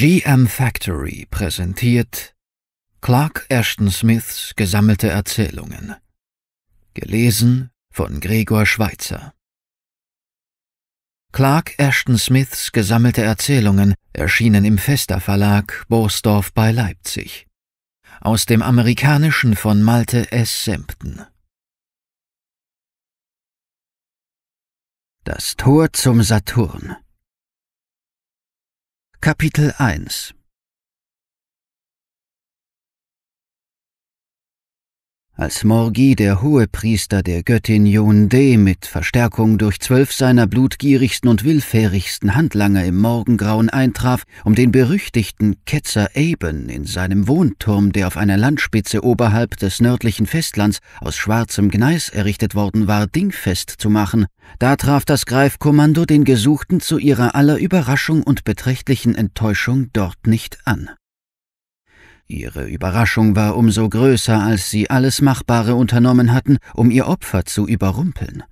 GM Factory präsentiert Clark Ashton Smiths gesammelte Erzählungen. Gelesen von Gregor Schweitzer. Clark Ashton Smiths gesammelte Erzählungen erschienen im Fester Verlag Borsdorf bei Leipzig. Aus dem Amerikanischen von Malte S. Sempten. Das Tor zum Saturn. Kapitel 1 Als Morgi, der Hohepriester der Göttin Yonde, mit Verstärkung durch zwölf seiner blutgierigsten und willfährigsten Handlanger im Morgengrauen eintraf, um den berüchtigten Ketzer Eben in seinem Wohnturm, der auf einer Landspitze oberhalb des nördlichen Festlands aus schwarzem Gneis errichtet worden war, dingfest zu machen, da traf das Greifkommando den Gesuchten zu ihrer aller Überraschung und beträchtlichen Enttäuschung dort nicht an. Ihre Überraschung war umso größer, als sie alles Machbare unternommen hatten, um ihr Opfer zu überrumpeln.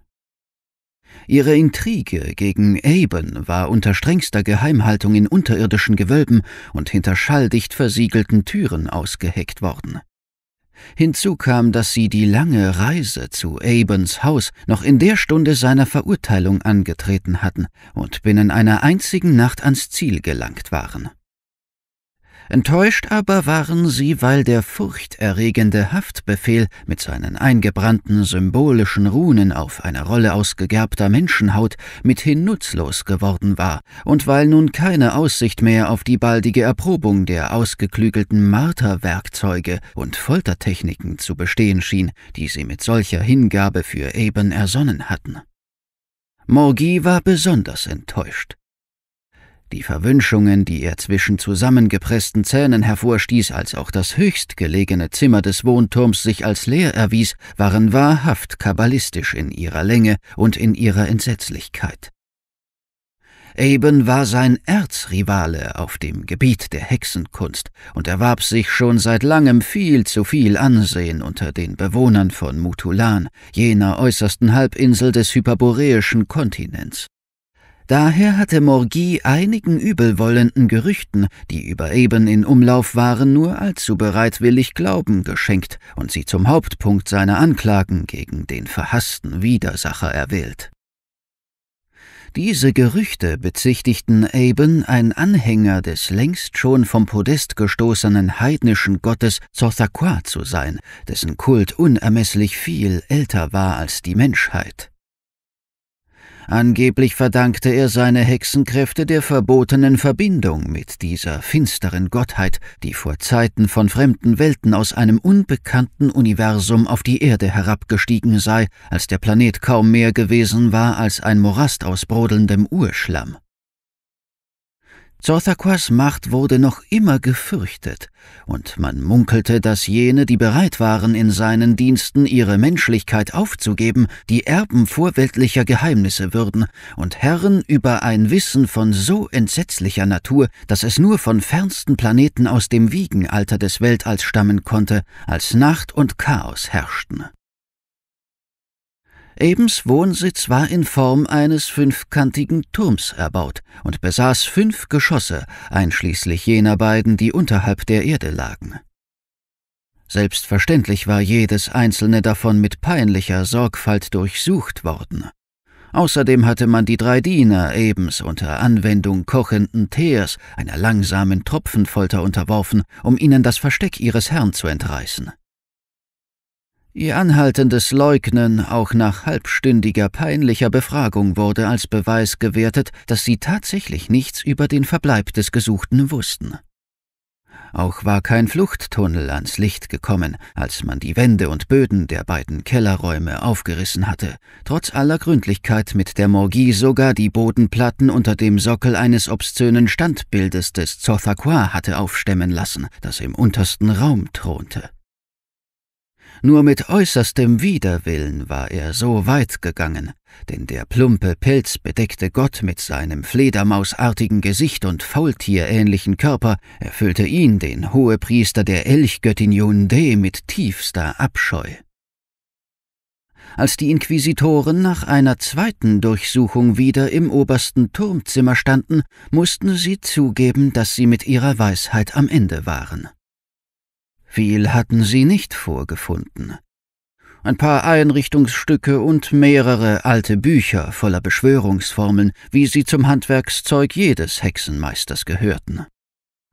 Ihre Intrige gegen Aben war unter strengster Geheimhaltung in unterirdischen Gewölben und hinter schalldicht versiegelten Türen ausgeheckt worden. Hinzu kam, dass sie die lange Reise zu Abens Haus noch in der Stunde seiner Verurteilung angetreten hatten und binnen einer einzigen Nacht ans Ziel gelangt waren. Enttäuscht aber waren sie, weil der furchterregende Haftbefehl mit seinen eingebrannten symbolischen Runen auf einer Rolle aus gegerbter Menschenhaut mithin nutzlos geworden war und weil nun keine Aussicht mehr auf die baldige Erprobung der ausgeklügelten Marterwerkzeuge und Foltertechniken zu bestehen schien, die sie mit solcher Hingabe für eben ersonnen hatten. Morgi war besonders enttäuscht. Die Verwünschungen, die er zwischen zusammengepressten Zähnen hervorstieß, als auch das höchstgelegene Zimmer des Wohnturms sich als leer erwies, waren wahrhaft kabbalistisch in ihrer Länge und in ihrer Entsetzlichkeit. Eben war sein Erzrivale auf dem Gebiet der Hexenkunst und erwarb sich schon seit langem viel zu viel Ansehen unter den Bewohnern von Mutulan, jener äußersten Halbinsel des hyperboreischen Kontinents. Daher hatte Morgie einigen übelwollenden Gerüchten, die über eben in Umlauf waren, nur allzu bereitwillig Glauben geschenkt und sie zum Hauptpunkt seiner Anklagen gegen den verhassten Widersacher erwählt. Diese Gerüchte bezichtigten Aben, ein Anhänger des längst schon vom Podest gestoßenen heidnischen Gottes Zothakwa zu sein, dessen Kult unermesslich viel älter war als die Menschheit. Angeblich verdankte er seine Hexenkräfte der verbotenen Verbindung mit dieser finsteren Gottheit, die vor Zeiten von fremden Welten aus einem unbekannten Universum auf die Erde herabgestiegen sei, als der Planet kaum mehr gewesen war als ein Morast aus brodelndem Urschlamm. Zorthaquas Macht wurde noch immer gefürchtet, und man munkelte, dass jene, die bereit waren, in seinen Diensten ihre Menschlichkeit aufzugeben, die Erben vorweltlicher Geheimnisse würden und Herren über ein Wissen von so entsetzlicher Natur, dass es nur von fernsten Planeten aus dem Wiegenalter des Weltalls stammen konnte, als Nacht und Chaos herrschten. Ebens Wohnsitz war in Form eines fünfkantigen Turms erbaut und besaß fünf Geschosse, einschließlich jener beiden, die unterhalb der Erde lagen. Selbstverständlich war jedes einzelne davon mit peinlicher Sorgfalt durchsucht worden. Außerdem hatte man die drei Diener Ebens unter Anwendung kochenden Teers, einer langsamen Tropfenfolter unterworfen, um ihnen das Versteck ihres Herrn zu entreißen. Ihr anhaltendes Leugnen auch nach halbstündiger peinlicher Befragung wurde als Beweis gewertet, dass sie tatsächlich nichts über den Verbleib des Gesuchten wussten. Auch war kein Fluchttunnel ans Licht gekommen, als man die Wände und Böden der beiden Kellerräume aufgerissen hatte, trotz aller Gründlichkeit mit der Morgie sogar die Bodenplatten unter dem Sockel eines obszönen Standbildes des Zothakwa hatte aufstemmen lassen, das im untersten Raum thronte. Nur mit äußerstem Widerwillen war er so weit gegangen, denn der plumpe Pelz bedeckte Gott mit seinem fledermausartigen Gesicht und faultierähnlichen Körper, erfüllte ihn, den Hohepriester der Elchgöttin Yunde, mit tiefster Abscheu. Als die Inquisitoren nach einer zweiten Durchsuchung wieder im obersten Turmzimmer standen, mussten sie zugeben, dass sie mit ihrer Weisheit am Ende waren. Viel hatten sie nicht vorgefunden. Ein paar Einrichtungsstücke und mehrere alte Bücher voller Beschwörungsformeln, wie sie zum Handwerkszeug jedes Hexenmeisters gehörten.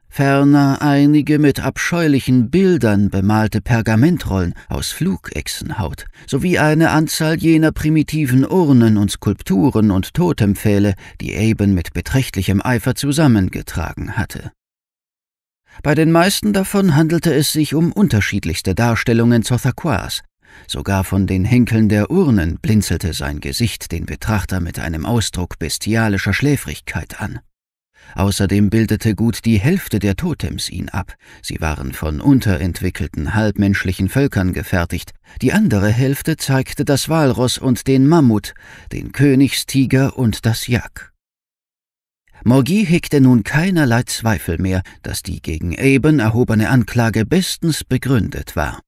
Ferner einige mit abscheulichen Bildern bemalte Pergamentrollen aus Flugechsenhaut, sowie eine Anzahl jener primitiven Urnen und Skulpturen und Totempfähle, die Aben mit beträchtlichem Eifer zusammengetragen hatte. Bei den meisten davon handelte es sich um unterschiedlichste Darstellungen Zothaquas. Sogar von den Henkeln der Urnen blinzelte sein Gesicht den Betrachter mit einem Ausdruck bestialischer Schläfrigkeit an. Außerdem bildete gut die Hälfte der Totems ihn ab. Sie waren von unterentwickelten halbmenschlichen Völkern gefertigt. Die andere Hälfte zeigte das Walross und den Mammut, den Königstiger und das Jak. Morgie hegte nun keinerlei Zweifel mehr, dass die gegen Eben erhobene Anklage bestens begründet war.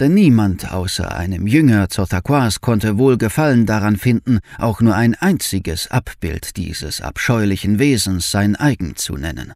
Denn niemand außer einem Jünger Zotaqua konnte wohl Gefallen daran finden, auch nur ein einziges Abbild dieses abscheulichen Wesens sein eigen zu nennen.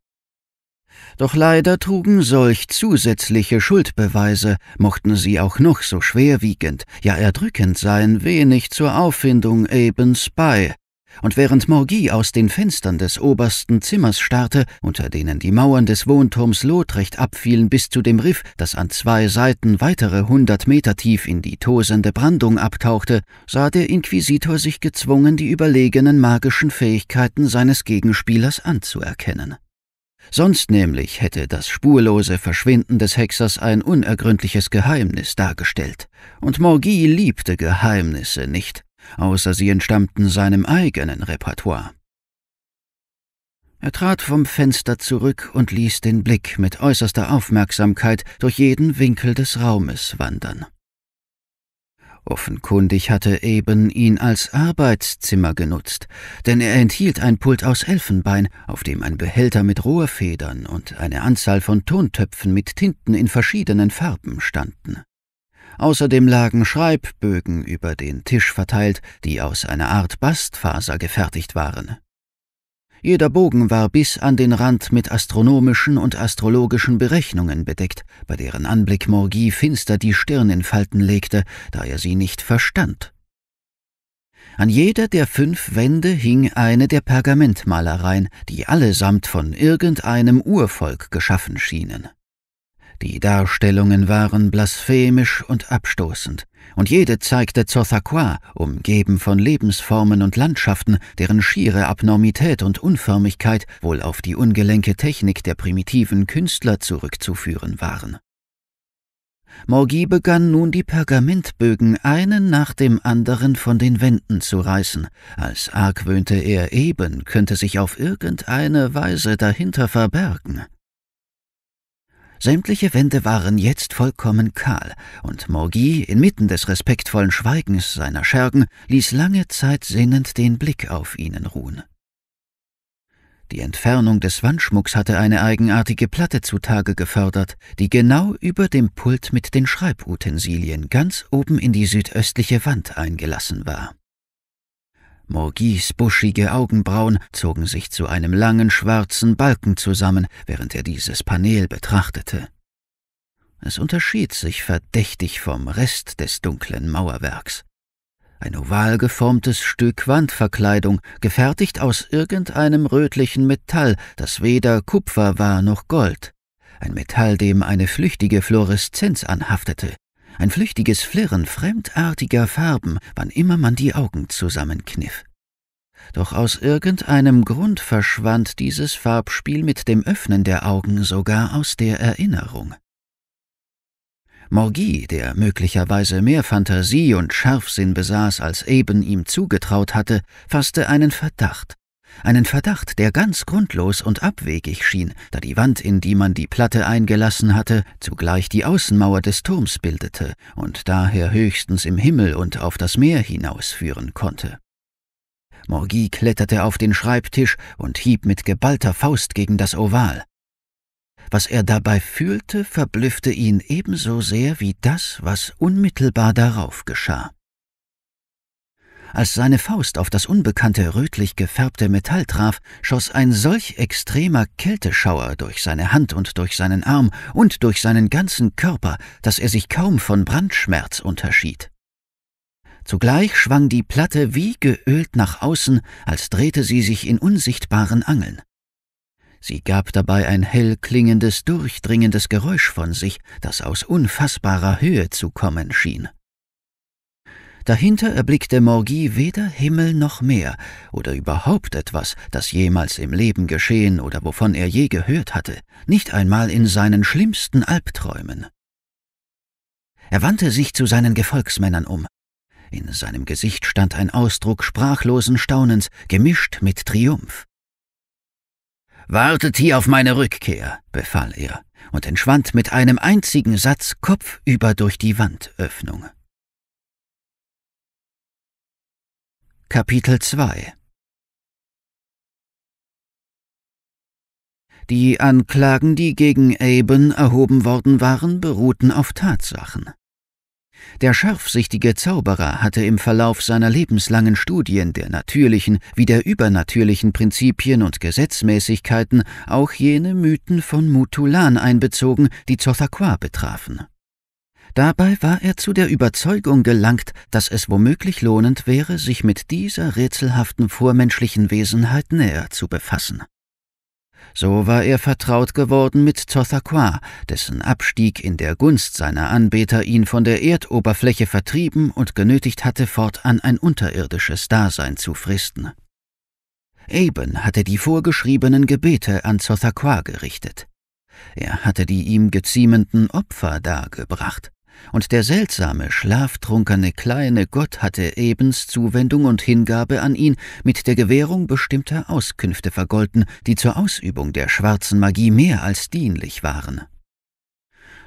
Doch leider trugen solch zusätzliche Schuldbeweise, mochten sie auch noch so schwerwiegend, ja erdrückend sein, wenig zur Auffindung Ebens bei, und während Morgie aus den Fenstern des obersten Zimmers starrte, unter denen die Mauern des Wohnturms Lotrecht abfielen bis zu dem Riff, das an zwei Seiten weitere hundert Meter tief in die tosende Brandung abtauchte, sah der Inquisitor sich gezwungen, die überlegenen magischen Fähigkeiten seines Gegenspielers anzuerkennen. Sonst nämlich hätte das spurlose Verschwinden des Hexers ein unergründliches Geheimnis dargestellt, und Morgie liebte Geheimnisse nicht, außer sie entstammten seinem eigenen Repertoire. Er trat vom Fenster zurück und ließ den Blick mit äußerster Aufmerksamkeit durch jeden Winkel des Raumes wandern. Offenkundig hatte eben ihn als Arbeitszimmer genutzt, denn er enthielt ein Pult aus Elfenbein, auf dem ein Behälter mit Rohrfedern und eine Anzahl von Tontöpfen mit Tinten in verschiedenen Farben standen. Außerdem lagen Schreibbögen über den Tisch verteilt, die aus einer Art Bastfaser gefertigt waren. Jeder Bogen war bis an den Rand mit astronomischen und astrologischen Berechnungen bedeckt, bei deren Anblick Morgie finster die Stirn in Falten legte, da er sie nicht verstand. An jeder der fünf Wände hing eine der Pergamentmalereien, die allesamt von irgendeinem Urvolk geschaffen schienen. Die Darstellungen waren blasphemisch und abstoßend, und jede zeigte Zothakwa, umgeben von Lebensformen und Landschaften, deren schiere Abnormität und Unförmigkeit wohl auf die ungelenke Technik der primitiven Künstler zurückzuführen waren. Morgi begann nun die Pergamentbögen einen nach dem anderen von den Wänden zu reißen, als argwöhnte er eben, könnte sich auf irgendeine Weise dahinter verbergen. Sämtliche Wände waren jetzt vollkommen kahl, und Morgie, inmitten des respektvollen Schweigens seiner Schergen, ließ lange Zeit sinnend den Blick auf ihnen ruhen. Die Entfernung des Wandschmucks hatte eine eigenartige Platte zutage gefördert, die genau über dem Pult mit den Schreibutensilien ganz oben in die südöstliche Wand eingelassen war. Morgis buschige Augenbrauen zogen sich zu einem langen schwarzen Balken zusammen, während er dieses Panel betrachtete. Es unterschied sich verdächtig vom Rest des dunklen Mauerwerks. Ein oval geformtes Stück Wandverkleidung, gefertigt aus irgendeinem rötlichen Metall, das weder Kupfer war noch Gold. Ein Metall, dem eine flüchtige Fluoreszenz anhaftete, ein flüchtiges Flirren fremdartiger Farben, wann immer man die Augen zusammenkniff. Doch aus irgendeinem Grund verschwand dieses Farbspiel mit dem Öffnen der Augen sogar aus der Erinnerung. Morgie, der möglicherweise mehr Fantasie und Scharfsinn besaß, als eben ihm zugetraut hatte, fasste einen Verdacht einen Verdacht, der ganz grundlos und abwegig schien, da die Wand, in die man die Platte eingelassen hatte, zugleich die Außenmauer des Turms bildete und daher höchstens im Himmel und auf das Meer hinausführen konnte. Morgie kletterte auf den Schreibtisch und hieb mit geballter Faust gegen das Oval. Was er dabei fühlte, verblüffte ihn ebenso sehr wie das, was unmittelbar darauf geschah. Als seine Faust auf das unbekannte rötlich gefärbte Metall traf, schoss ein solch extremer Kälteschauer durch seine Hand und durch seinen Arm und durch seinen ganzen Körper, dass er sich kaum von Brandschmerz unterschied. Zugleich schwang die Platte wie geölt nach außen, als drehte sie sich in unsichtbaren Angeln. Sie gab dabei ein hell klingendes, durchdringendes Geräusch von sich, das aus unfassbarer Höhe zu kommen schien. Dahinter erblickte Morgy weder Himmel noch Meer oder überhaupt etwas, das jemals im Leben geschehen oder wovon er je gehört hatte, nicht einmal in seinen schlimmsten Albträumen. Er wandte sich zu seinen Gefolgsmännern um. In seinem Gesicht stand ein Ausdruck sprachlosen Staunens, gemischt mit Triumph. Wartet hier auf meine Rückkehr, befahl er und entschwand mit einem einzigen Satz kopfüber durch die Wandöffnung. Kapitel 2 Die Anklagen, die gegen Aben erhoben worden waren, beruhten auf Tatsachen. Der scharfsichtige Zauberer hatte im Verlauf seiner lebenslangen Studien der natürlichen wie der übernatürlichen Prinzipien und Gesetzmäßigkeiten auch jene Mythen von Mutulan einbezogen, die Zothakwa betrafen. Dabei war er zu der Überzeugung gelangt, dass es womöglich lohnend wäre, sich mit dieser rätselhaften vormenschlichen Wesenheit näher zu befassen. So war er vertraut geworden mit Tothaqua, dessen Abstieg in der Gunst seiner Anbeter ihn von der Erdoberfläche vertrieben und genötigt hatte, fortan ein unterirdisches Dasein zu fristen. Eben hatte die vorgeschriebenen Gebete an Tothaqua gerichtet. Er hatte die ihm geziemenden Opfer dargebracht und der seltsame, schlaftrunkene kleine Gott hatte Ebens Zuwendung und Hingabe an ihn mit der Gewährung bestimmter Auskünfte vergolten, die zur Ausübung der schwarzen Magie mehr als dienlich waren.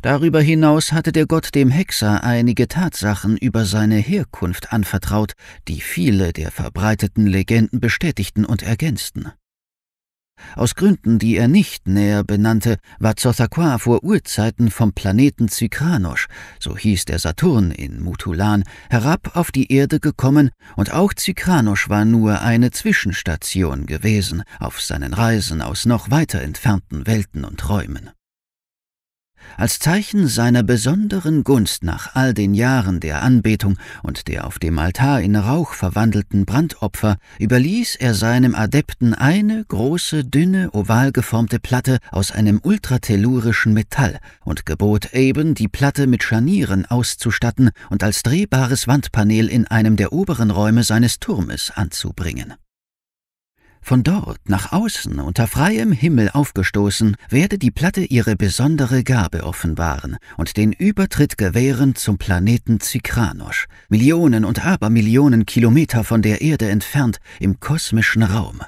Darüber hinaus hatte der Gott dem Hexer einige Tatsachen über seine Herkunft anvertraut, die viele der verbreiteten Legenden bestätigten und ergänzten. Aus Gründen, die er nicht näher benannte, war Zothakwa vor Urzeiten vom Planeten Zykranosch, so hieß der Saturn in Mutulan, herab auf die Erde gekommen, und auch Zykranosch war nur eine Zwischenstation gewesen auf seinen Reisen aus noch weiter entfernten Welten und Räumen. Als Zeichen seiner besonderen Gunst nach all den Jahren der Anbetung und der auf dem Altar in Rauch verwandelten Brandopfer überließ er seinem Adepten eine große, dünne, oval geformte Platte aus einem ultratellurischen Metall und gebot eben, die Platte mit Scharnieren auszustatten und als drehbares Wandpaneel in einem der oberen Räume seines Turmes anzubringen. Von dort nach außen unter freiem Himmel aufgestoßen, werde die Platte ihre besondere Gabe offenbaren und den Übertritt gewähren zum Planeten Zikranosch, Millionen und Abermillionen Kilometer von der Erde entfernt im kosmischen Raum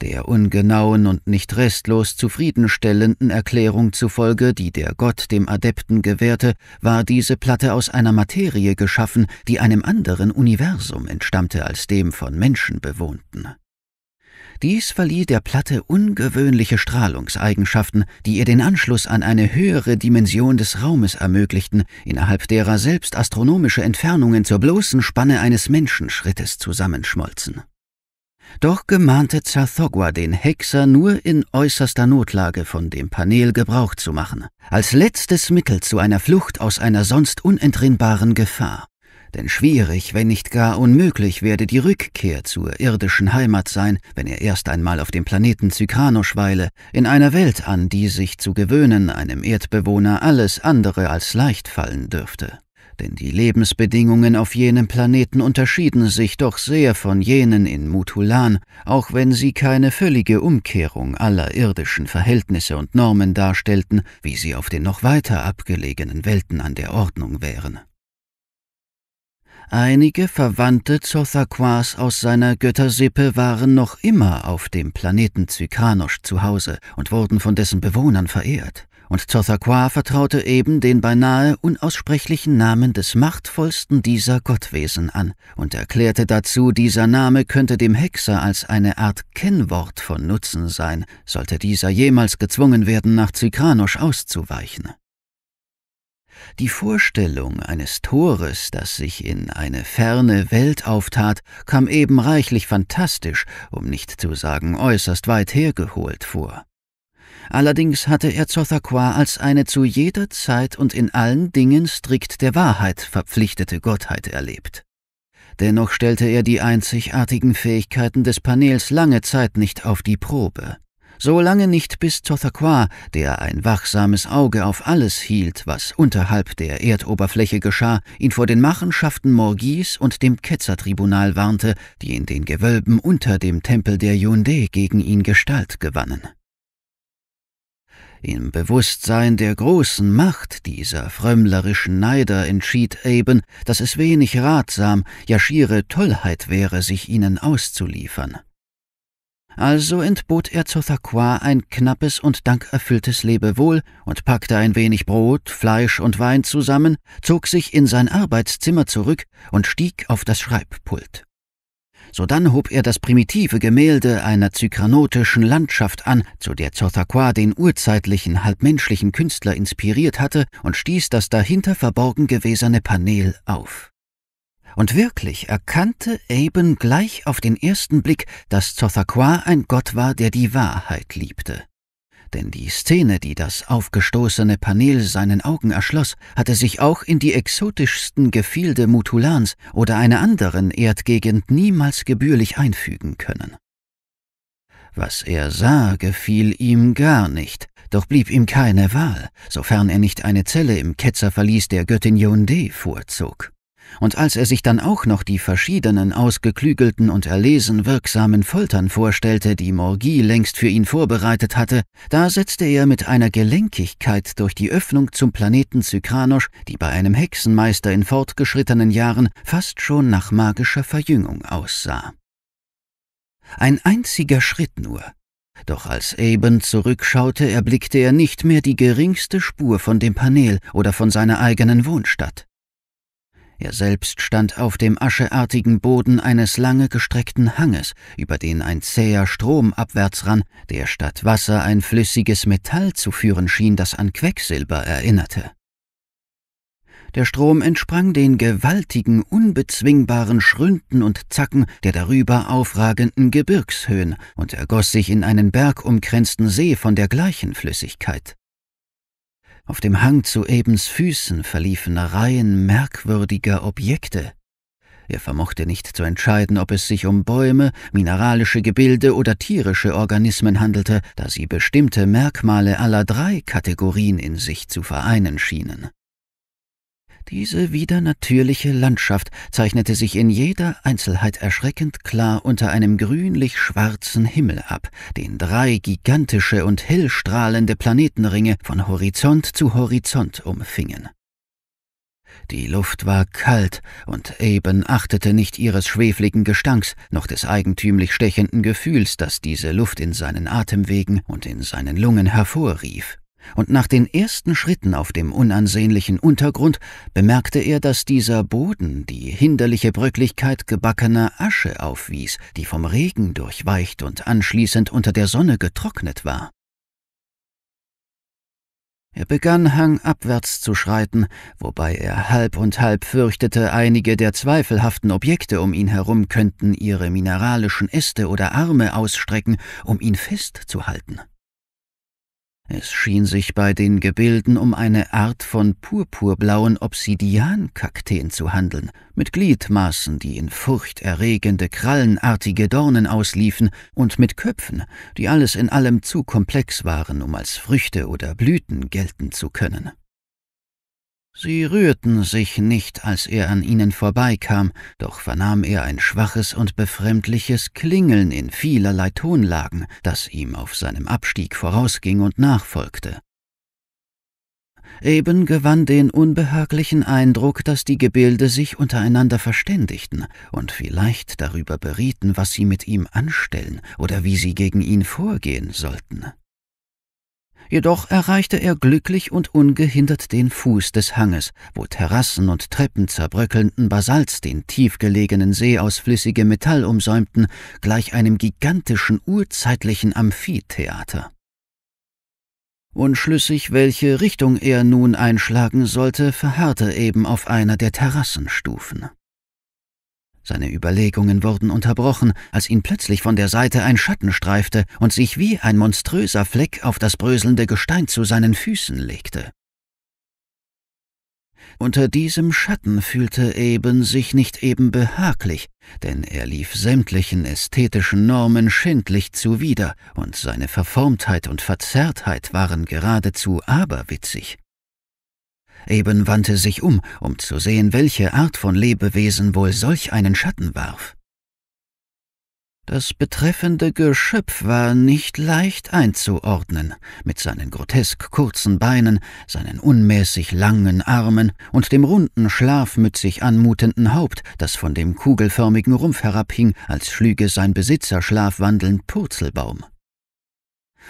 der ungenauen und nicht restlos zufriedenstellenden Erklärung zufolge, die der Gott dem Adepten gewährte, war diese Platte aus einer Materie geschaffen, die einem anderen Universum entstammte als dem von Menschen bewohnten. Dies verlieh der Platte ungewöhnliche Strahlungseigenschaften, die ihr den Anschluss an eine höhere Dimension des Raumes ermöglichten, innerhalb derer selbst astronomische Entfernungen zur bloßen Spanne eines Menschenschrittes zusammenschmolzen. Doch gemahnte Zathogwa den Hexer nur in äußerster Notlage von dem Panel Gebrauch zu machen, als letztes Mittel zu einer Flucht aus einer sonst unentrinnbaren Gefahr. Denn schwierig, wenn nicht gar unmöglich, werde die Rückkehr zur irdischen Heimat sein, wenn er erst einmal auf dem Planeten Zykranosch schweile, in einer Welt an, die sich zu gewöhnen einem Erdbewohner alles andere als leicht fallen dürfte denn die Lebensbedingungen auf jenem Planeten unterschieden sich doch sehr von jenen in Mutulan, auch wenn sie keine völlige Umkehrung aller irdischen Verhältnisse und Normen darstellten, wie sie auf den noch weiter abgelegenen Welten an der Ordnung wären. Einige Verwandte Zothakwas aus seiner Göttersippe waren noch immer auf dem Planeten Zykranosch zu Hause und wurden von dessen Bewohnern verehrt und Zothakwa vertraute eben den beinahe unaussprechlichen Namen des machtvollsten dieser Gottwesen an und erklärte dazu, dieser Name könnte dem Hexer als eine Art Kennwort von Nutzen sein, sollte dieser jemals gezwungen werden, nach Zykranosch auszuweichen. Die Vorstellung eines Tores, das sich in eine ferne Welt auftat, kam eben reichlich fantastisch, um nicht zu sagen äußerst weit hergeholt vor. Allerdings hatte er Zothakwa als eine zu jeder Zeit und in allen Dingen strikt der Wahrheit verpflichtete Gottheit erlebt. Dennoch stellte er die einzigartigen Fähigkeiten des Panels lange Zeit nicht auf die Probe. Solange nicht bis Zothakwa, der ein wachsames Auge auf alles hielt, was unterhalb der Erdoberfläche geschah, ihn vor den Machenschaften Morgis und dem Ketzertribunal warnte, die in den Gewölben unter dem Tempel der Yunde gegen ihn Gestalt gewannen. Im Bewusstsein der großen Macht dieser frömmlerischen Neider entschied Eben, dass es wenig ratsam, ja schiere Tollheit wäre, sich ihnen auszuliefern. Also entbot er Zotaqua ein knappes und dankerfülltes Lebewohl und packte ein wenig Brot, Fleisch und Wein zusammen, zog sich in sein Arbeitszimmer zurück und stieg auf das Schreibpult. Sodann hob er das primitive Gemälde einer zykranotischen Landschaft an, zu der Zotaqua den urzeitlichen, halbmenschlichen Künstler inspiriert hatte, und stieß das dahinter verborgen gewesene Panel auf. Und wirklich erkannte Aben gleich auf den ersten Blick, dass Zotaqua ein Gott war, der die Wahrheit liebte denn die Szene, die das aufgestoßene Panel seinen Augen erschloss, hatte sich auch in die exotischsten Gefilde Mutulans oder einer anderen Erdgegend niemals gebührlich einfügen können. Was er sah, gefiel ihm gar nicht, doch blieb ihm keine Wahl, sofern er nicht eine Zelle im Ketzerverlies der Göttin Yonde vorzog und als er sich dann auch noch die verschiedenen ausgeklügelten und erlesen wirksamen Foltern vorstellte, die Morgie längst für ihn vorbereitet hatte, da setzte er mit einer Gelenkigkeit durch die Öffnung zum Planeten Zykranosch, die bei einem Hexenmeister in fortgeschrittenen Jahren fast schon nach magischer Verjüngung aussah. Ein einziger Schritt nur, doch als Eben zurückschaute, erblickte er nicht mehr die geringste Spur von dem Panel oder von seiner eigenen Wohnstadt. Er selbst stand auf dem ascheartigen Boden eines lange gestreckten Hanges, über den ein zäher Strom abwärts rann, der statt Wasser ein flüssiges Metall zu führen schien, das an Quecksilber erinnerte. Der Strom entsprang den gewaltigen, unbezwingbaren Schründen und Zacken der darüber aufragenden Gebirgshöhen und ergoss sich in einen bergumkränzten See von der gleichen Flüssigkeit. Auf dem Hang zu Ebens Füßen verliefen Reihen merkwürdiger Objekte. Er vermochte nicht zu entscheiden, ob es sich um Bäume, mineralische Gebilde oder tierische Organismen handelte, da sie bestimmte Merkmale aller drei Kategorien in sich zu vereinen schienen. Diese wieder natürliche Landschaft zeichnete sich in jeder Einzelheit erschreckend klar unter einem grünlich-schwarzen Himmel ab, den drei gigantische und hellstrahlende Planetenringe von Horizont zu Horizont umfingen. Die Luft war kalt, und Eben achtete nicht ihres schwefligen Gestanks, noch des eigentümlich stechenden Gefühls, das diese Luft in seinen Atemwegen und in seinen Lungen hervorrief und nach den ersten Schritten auf dem unansehnlichen Untergrund bemerkte er, dass dieser Boden die hinderliche Bröcklichkeit gebackener Asche aufwies, die vom Regen durchweicht und anschließend unter der Sonne getrocknet war. Er begann hangabwärts zu schreiten, wobei er halb und halb fürchtete, einige der zweifelhaften Objekte um ihn herum könnten ihre mineralischen Äste oder Arme ausstrecken, um ihn festzuhalten. Es schien sich bei den Gebilden um eine Art von purpurblauen Obsidiankakteen zu handeln, mit Gliedmaßen, die in furchterregende, krallenartige Dornen ausliefen, und mit Köpfen, die alles in allem zu komplex waren, um als Früchte oder Blüten gelten zu können. Sie rührten sich nicht, als er an ihnen vorbeikam, doch vernahm er ein schwaches und befremdliches Klingeln in vielerlei Tonlagen, das ihm auf seinem Abstieg vorausging und nachfolgte. Eben gewann den unbehaglichen Eindruck, dass die Gebilde sich untereinander verständigten und vielleicht darüber berieten, was sie mit ihm anstellen oder wie sie gegen ihn vorgehen sollten. Jedoch erreichte er glücklich und ungehindert den Fuß des Hanges, wo Terrassen und Treppen zerbröckelnden Basalts den tiefgelegenen See aus flüssigem Metall umsäumten, gleich einem gigantischen urzeitlichen Amphitheater. Unschlüssig, welche Richtung er nun einschlagen sollte, verharrte eben auf einer der Terrassenstufen. Seine Überlegungen wurden unterbrochen, als ihn plötzlich von der Seite ein Schatten streifte und sich wie ein monströser Fleck auf das bröselnde Gestein zu seinen Füßen legte. Unter diesem Schatten fühlte Eben sich nicht eben behaglich, denn er lief sämtlichen ästhetischen Normen schändlich zuwider, und seine Verformtheit und Verzerrtheit waren geradezu aberwitzig eben wandte sich um, um zu sehen, welche Art von Lebewesen wohl solch einen Schatten warf. Das betreffende Geschöpf war nicht leicht einzuordnen, mit seinen grotesk kurzen Beinen, seinen unmäßig langen Armen und dem runden, schlafmützig anmutenden Haupt, das von dem kugelförmigen Rumpf herabhing, als schlüge sein Besitzer schlafwandelnd Purzelbaum.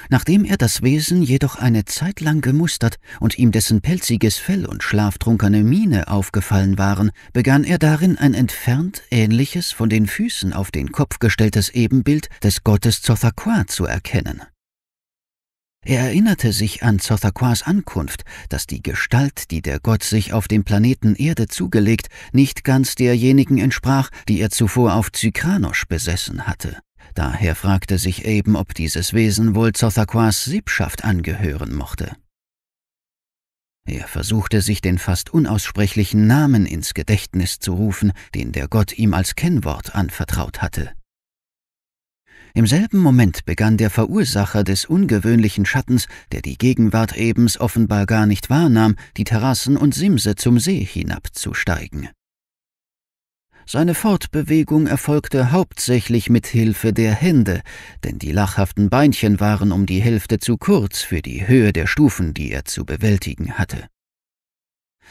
Nachdem er das Wesen jedoch eine Zeit lang gemustert und ihm dessen pelziges Fell und schlaftrunkene Miene aufgefallen waren, begann er darin ein entfernt ähnliches, von den Füßen auf den Kopf gestelltes Ebenbild des Gottes Zothakwa zu erkennen. Er erinnerte sich an Zothakwas Ankunft, dass die Gestalt, die der Gott sich auf dem Planeten Erde zugelegt, nicht ganz derjenigen entsprach, die er zuvor auf Zykranosch besessen hatte. Daher fragte sich eben, ob dieses Wesen wohl Zothakwas Siebschaft angehören mochte. Er versuchte sich den fast unaussprechlichen Namen ins Gedächtnis zu rufen, den der Gott ihm als Kennwort anvertraut hatte. Im selben Moment begann der Verursacher des ungewöhnlichen Schattens, der die Gegenwart Ebens offenbar gar nicht wahrnahm, die Terrassen und Simse zum See hinabzusteigen. Seine Fortbewegung erfolgte hauptsächlich mit Hilfe der Hände, denn die lachhaften Beinchen waren um die Hälfte zu kurz für die Höhe der Stufen, die er zu bewältigen hatte.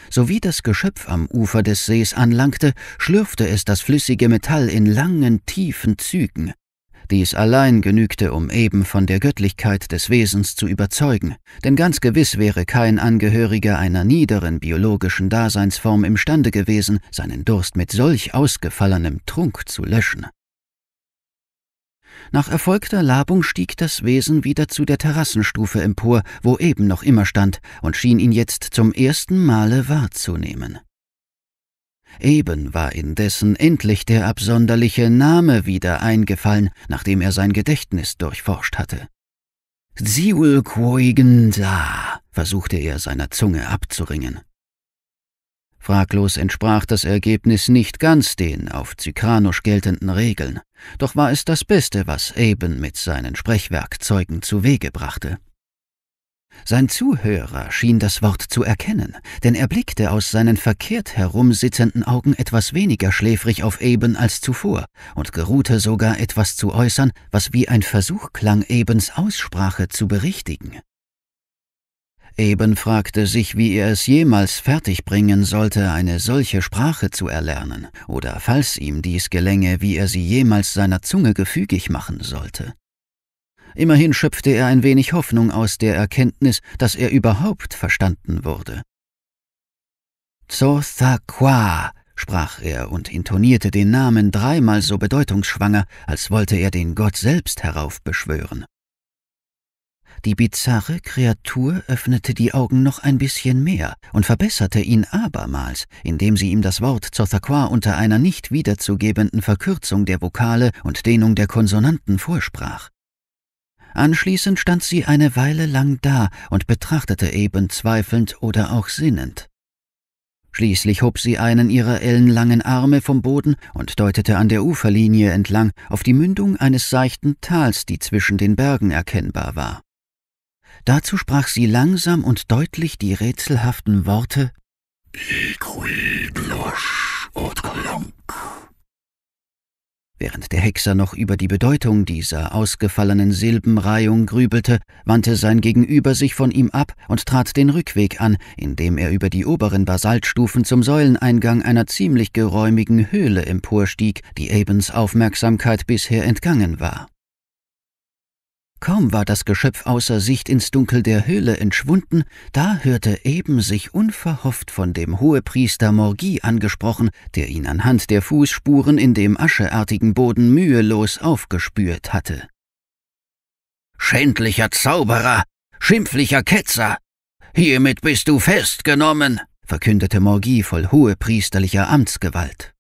Sowie das Geschöpf am Ufer des Sees anlangte, schlürfte es das flüssige Metall in langen, tiefen Zügen, dies allein genügte, um eben von der Göttlichkeit des Wesens zu überzeugen, denn ganz gewiss wäre kein Angehöriger einer niederen biologischen Daseinsform imstande gewesen, seinen Durst mit solch ausgefallenem Trunk zu löschen. Nach erfolgter Labung stieg das Wesen wieder zu der Terrassenstufe empor, wo eben noch immer stand, und schien ihn jetzt zum ersten Male wahrzunehmen. Eben war indessen endlich der absonderliche Name wieder eingefallen, nachdem er sein Gedächtnis durchforscht hatte. da, versuchte er seiner Zunge abzuringen. Fraglos entsprach das Ergebnis nicht ganz den auf Zykranisch geltenden Regeln, doch war es das Beste, was Eben mit seinen Sprechwerkzeugen zu Wege brachte. Sein Zuhörer schien das Wort zu erkennen, denn er blickte aus seinen verkehrt herumsitzenden Augen etwas weniger schläfrig auf Eben als zuvor und geruhte sogar etwas zu äußern, was wie ein Versuch klang, Ebens Aussprache zu berichtigen. Eben fragte sich, wie er es jemals fertigbringen sollte, eine solche Sprache zu erlernen, oder falls ihm dies gelänge, wie er sie jemals seiner Zunge gefügig machen sollte. Immerhin schöpfte er ein wenig Hoffnung aus der Erkenntnis, dass er überhaupt verstanden wurde. Zothakwa, sprach er und intonierte den Namen dreimal so bedeutungsschwanger, als wollte er den Gott selbst heraufbeschwören. Die bizarre Kreatur öffnete die Augen noch ein bisschen mehr und verbesserte ihn abermals, indem sie ihm das Wort Zothakwa unter einer nicht wiederzugebenden Verkürzung der Vokale und Dehnung der Konsonanten vorsprach. Anschließend stand sie eine Weile lang da und betrachtete eben zweifelnd oder auch sinnend. Schließlich hob sie einen ihrer ellenlangen Arme vom Boden und deutete an der Uferlinie entlang auf die Mündung eines seichten Tals, die zwischen den Bergen erkennbar war. Dazu sprach sie langsam und deutlich die rätselhaften Worte Iqui blosch und klunk. Während der Hexer noch über die Bedeutung dieser ausgefallenen Silbenreihung grübelte, wandte sein Gegenüber sich von ihm ab und trat den Rückweg an, indem er über die oberen Basaltstufen zum Säuleneingang einer ziemlich geräumigen Höhle emporstieg, die Abens Aufmerksamkeit bisher entgangen war. Kaum war das Geschöpf außer Sicht ins Dunkel der Höhle entschwunden, da hörte eben sich unverhofft von dem Hohepriester Morgi angesprochen, der ihn anhand der Fußspuren in dem ascheartigen Boden mühelos aufgespürt hatte. Schändlicher Zauberer, schimpflicher Ketzer, hiermit bist du festgenommen, verkündete Morgi voll hohepriesterlicher Amtsgewalt.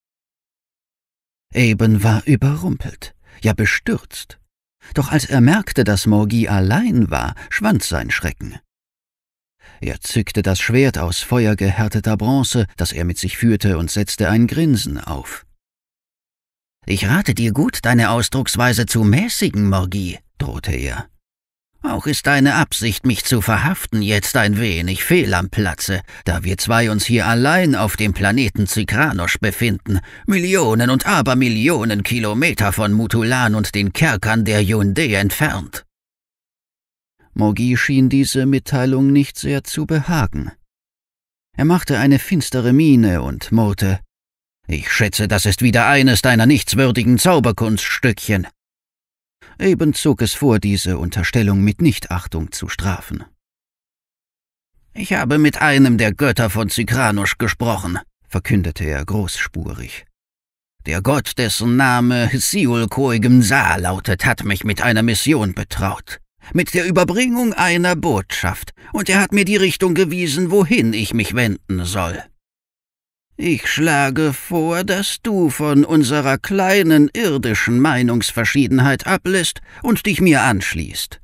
Eben war überrumpelt, ja bestürzt, doch als er merkte, dass Morgie allein war, schwand sein Schrecken. Er zückte das Schwert aus feuergehärteter Bronze, das er mit sich führte, und setzte ein Grinsen auf. Ich rate dir gut, deine Ausdrucksweise zu mäßigen, Morgie, drohte er. Auch ist deine Absicht, mich zu verhaften, jetzt ein wenig fehl am Platze, da wir zwei uns hier allein auf dem Planeten Zikranosch befinden, Millionen und Abermillionen Kilometer von Mutulan und den Kerkern der Yunde entfernt. Mogi schien diese Mitteilung nicht sehr zu behagen. Er machte eine finstere Miene und murrte, »Ich schätze, das ist wieder eines deiner nichtswürdigen Zauberkunststückchen.« Eben zog es vor, diese Unterstellung mit Nichtachtung zu strafen. Ich habe mit einem der Götter von Zykranusch gesprochen, verkündete er großspurig. Der Gott, dessen Name Siulkoigemsa lautet, hat mich mit einer Mission betraut, mit der Überbringung einer Botschaft, und er hat mir die Richtung gewiesen, wohin ich mich wenden soll. Ich schlage vor, dass du von unserer kleinen irdischen Meinungsverschiedenheit ablässt und dich mir anschließt.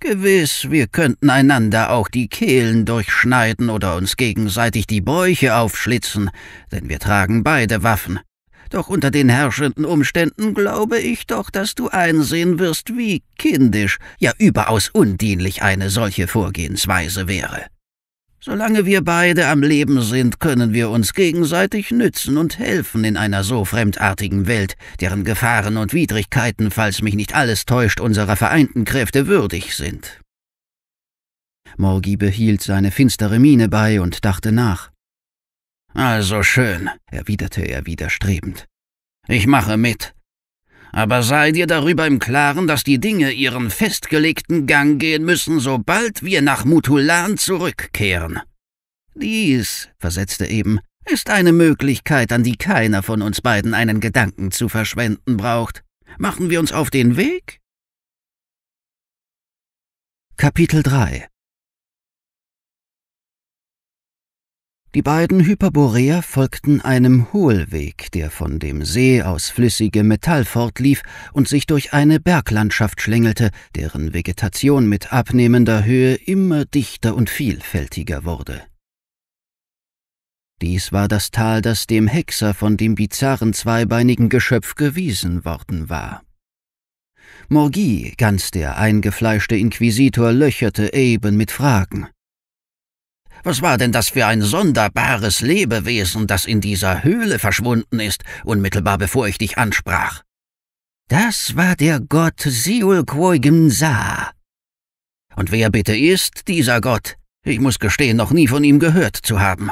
Gewiss, wir könnten einander auch die Kehlen durchschneiden oder uns gegenseitig die Bäuche aufschlitzen, denn wir tragen beide Waffen. Doch unter den herrschenden Umständen glaube ich doch, dass du einsehen wirst, wie kindisch, ja überaus undienlich eine solche Vorgehensweise wäre. Solange wir beide am Leben sind, können wir uns gegenseitig nützen und helfen in einer so fremdartigen Welt, deren Gefahren und Widrigkeiten, falls mich nicht alles täuscht, unserer vereinten Kräfte würdig sind. Morgi behielt seine finstere Miene bei und dachte nach. Also schön, erwiderte er widerstrebend. Ich mache mit, aber sei dir darüber im Klaren, dass die Dinge ihren festgelegten Gang gehen müssen, sobald wir nach Mutulan zurückkehren. Dies, versetzte eben, ist eine Möglichkeit, an die keiner von uns beiden einen Gedanken zu verschwenden braucht. Machen wir uns auf den Weg? Kapitel 3 Die beiden Hyperboreer folgten einem Hohlweg, der von dem See aus flüssigem Metall fortlief und sich durch eine Berglandschaft schlängelte, deren Vegetation mit abnehmender Höhe immer dichter und vielfältiger wurde. Dies war das Tal, das dem Hexer von dem bizarren zweibeinigen Geschöpf gewiesen worden war. Morgie, ganz der eingefleischte Inquisitor, löcherte Eben mit Fragen. Was war denn das für ein sonderbares Lebewesen, das in dieser Höhle verschwunden ist, unmittelbar bevor ich dich ansprach? Das war der Gott Siulquoigimsa. Und wer bitte ist dieser Gott? Ich muss gestehen, noch nie von ihm gehört zu haben.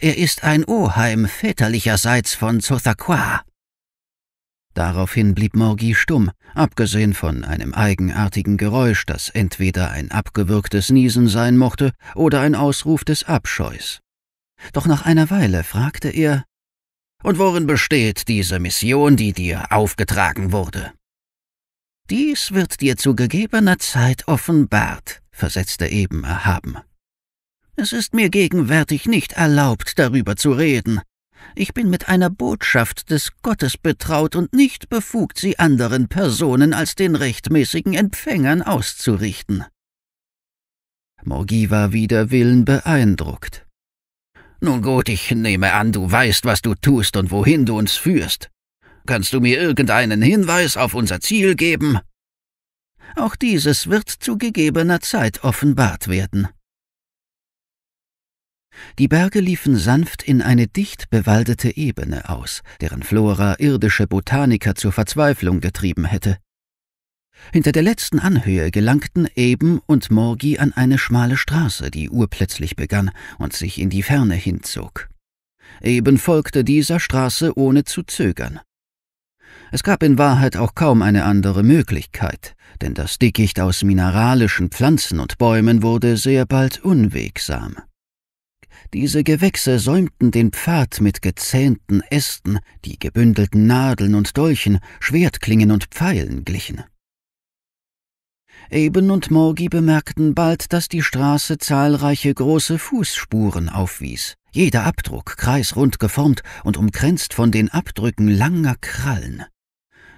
Er ist ein Oheim väterlicherseits von Zothaqua, Daraufhin blieb Morgie stumm, abgesehen von einem eigenartigen Geräusch, das entweder ein abgewürgtes Niesen sein mochte oder ein Ausruf des Abscheus. Doch nach einer Weile fragte er Und worin besteht diese Mission, die dir aufgetragen wurde? Dies wird dir zu gegebener Zeit offenbart, versetzte eben erhaben. Es ist mir gegenwärtig nicht erlaubt, darüber zu reden, ich bin mit einer Botschaft des Gottes betraut und nicht befugt, sie anderen Personen als den rechtmäßigen Empfängern auszurichten. Morgi war wider Willen beeindruckt. Nun gut, ich nehme an, du weißt, was du tust und wohin du uns führst. Kannst du mir irgendeinen Hinweis auf unser Ziel geben? Auch dieses wird zu gegebener Zeit offenbart werden. Die Berge liefen sanft in eine dicht bewaldete Ebene aus, deren Flora irdische Botaniker zur Verzweiflung getrieben hätte. Hinter der letzten Anhöhe gelangten Eben und Morgi an eine schmale Straße, die urplötzlich begann und sich in die Ferne hinzog. Eben folgte dieser Straße ohne zu zögern. Es gab in Wahrheit auch kaum eine andere Möglichkeit, denn das Dickicht aus mineralischen Pflanzen und Bäumen wurde sehr bald unwegsam. Diese Gewächse säumten den Pfad mit gezähnten Ästen, die gebündelten Nadeln und Dolchen, Schwertklingen und Pfeilen glichen. Eben und Morgi bemerkten bald, dass die Straße zahlreiche große Fußspuren aufwies, jeder Abdruck kreisrund geformt und umkränzt von den Abdrücken langer Krallen.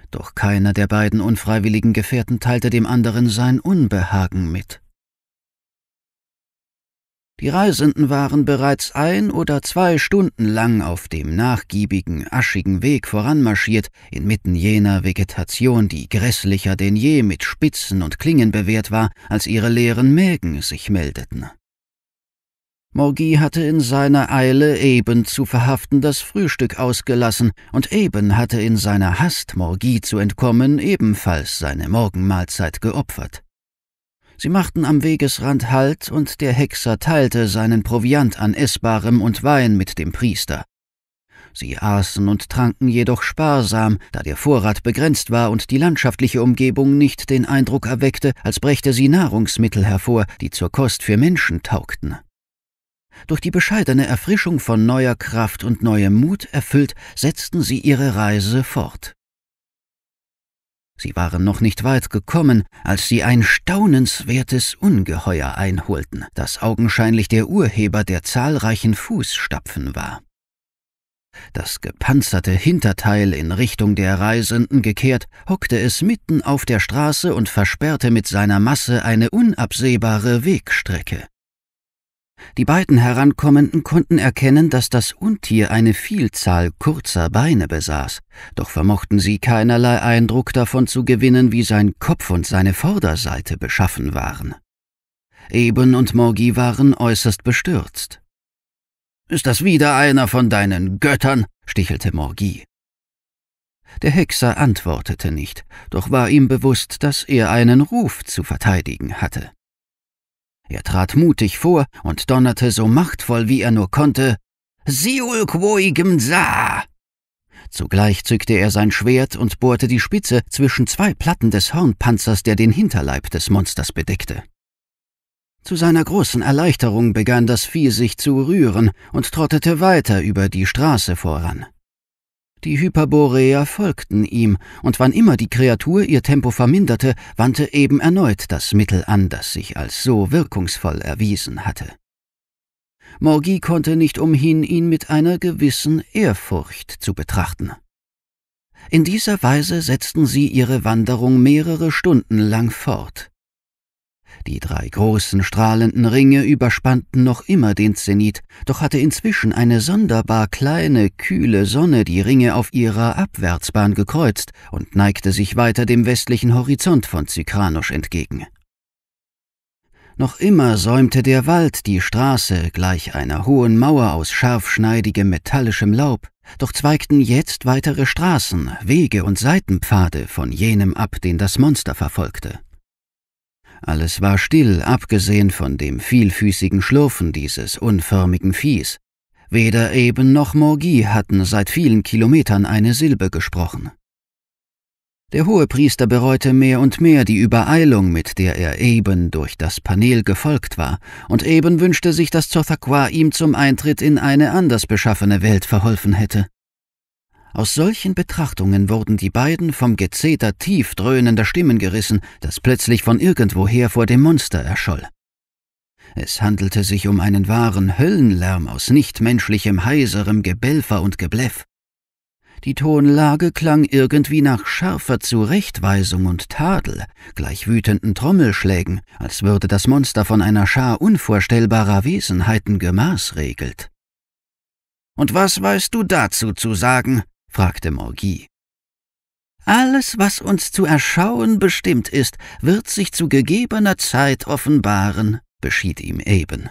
Doch keiner der beiden unfreiwilligen Gefährten teilte dem anderen sein Unbehagen mit. Die Reisenden waren bereits ein oder zwei Stunden lang auf dem nachgiebigen, aschigen Weg voranmarschiert, inmitten jener Vegetation, die grässlicher denn je mit Spitzen und Klingen bewehrt war, als ihre leeren Mägen sich meldeten. Morgi hatte in seiner Eile eben zu verhaften das Frühstück ausgelassen, und eben hatte in seiner Hast, Morgi zu entkommen, ebenfalls seine Morgenmahlzeit geopfert. Sie machten am Wegesrand Halt und der Hexer teilte seinen Proviant an Essbarem und Wein mit dem Priester. Sie aßen und tranken jedoch sparsam, da der Vorrat begrenzt war und die landschaftliche Umgebung nicht den Eindruck erweckte, als brächte sie Nahrungsmittel hervor, die zur Kost für Menschen taugten. Durch die bescheidene Erfrischung von neuer Kraft und neuem Mut erfüllt, setzten sie ihre Reise fort. Sie waren noch nicht weit gekommen, als sie ein staunenswertes Ungeheuer einholten, das augenscheinlich der Urheber der zahlreichen Fußstapfen war. Das gepanzerte Hinterteil in Richtung der Reisenden gekehrt, hockte es mitten auf der Straße und versperrte mit seiner Masse eine unabsehbare Wegstrecke. Die beiden Herankommenden konnten erkennen, dass das Untier eine Vielzahl kurzer Beine besaß, doch vermochten sie keinerlei Eindruck davon zu gewinnen, wie sein Kopf und seine Vorderseite beschaffen waren. Eben und Morgi waren äußerst bestürzt. Ist das wieder einer von deinen Göttern? stichelte Morgi. Der Hexer antwortete nicht, doch war ihm bewusst, dass er einen Ruf zu verteidigen hatte. Er trat mutig vor und donnerte so machtvoll, wie er nur konnte, Siul sa! Zugleich zückte er sein Schwert und bohrte die Spitze zwischen zwei Platten des Hornpanzers, der den Hinterleib des Monsters bedeckte. Zu seiner großen Erleichterung begann das Vieh sich zu rühren und trottete weiter über die Straße voran. Die Hyperboreer folgten ihm, und wann immer die Kreatur ihr Tempo verminderte, wandte eben erneut das Mittel an, das sich als so wirkungsvoll erwiesen hatte. Morgi konnte nicht umhin, ihn mit einer gewissen Ehrfurcht zu betrachten. In dieser Weise setzten sie ihre Wanderung mehrere Stunden lang fort, die drei großen strahlenden Ringe überspannten noch immer den Zenit, doch hatte inzwischen eine sonderbar kleine, kühle Sonne die Ringe auf ihrer Abwärtsbahn gekreuzt und neigte sich weiter dem westlichen Horizont von Zykranosch entgegen. Noch immer säumte der Wald die Straße gleich einer hohen Mauer aus scharfschneidigem metallischem Laub, doch zweigten jetzt weitere Straßen, Wege und Seitenpfade von jenem ab, den das Monster verfolgte. Alles war still, abgesehen von dem vielfüßigen Schlurfen dieses unförmigen Viehs. Weder Eben noch Morgie hatten seit vielen Kilometern eine Silbe gesprochen. Der Hohepriester bereute mehr und mehr die Übereilung, mit der er eben durch das Panel gefolgt war, und eben wünschte sich, dass Zothakwa ihm zum Eintritt in eine anders beschaffene Welt verholfen hätte. Aus solchen Betrachtungen wurden die beiden vom Gezeter tief dröhnender Stimmen gerissen, das plötzlich von irgendwoher vor dem Monster erscholl. Es handelte sich um einen wahren Höllenlärm aus nichtmenschlichem, heiserem Gebelfer und Gebläff. Die Tonlage klang irgendwie nach scharfer Zurechtweisung und Tadel, gleich wütenden Trommelschlägen, als würde das Monster von einer Schar unvorstellbarer Wesenheiten gemaßregelt. Und was weißt du dazu zu sagen? fragte Morgie. Alles, was uns zu erschauen bestimmt ist, wird sich zu gegebener Zeit offenbaren, beschied ihm eben.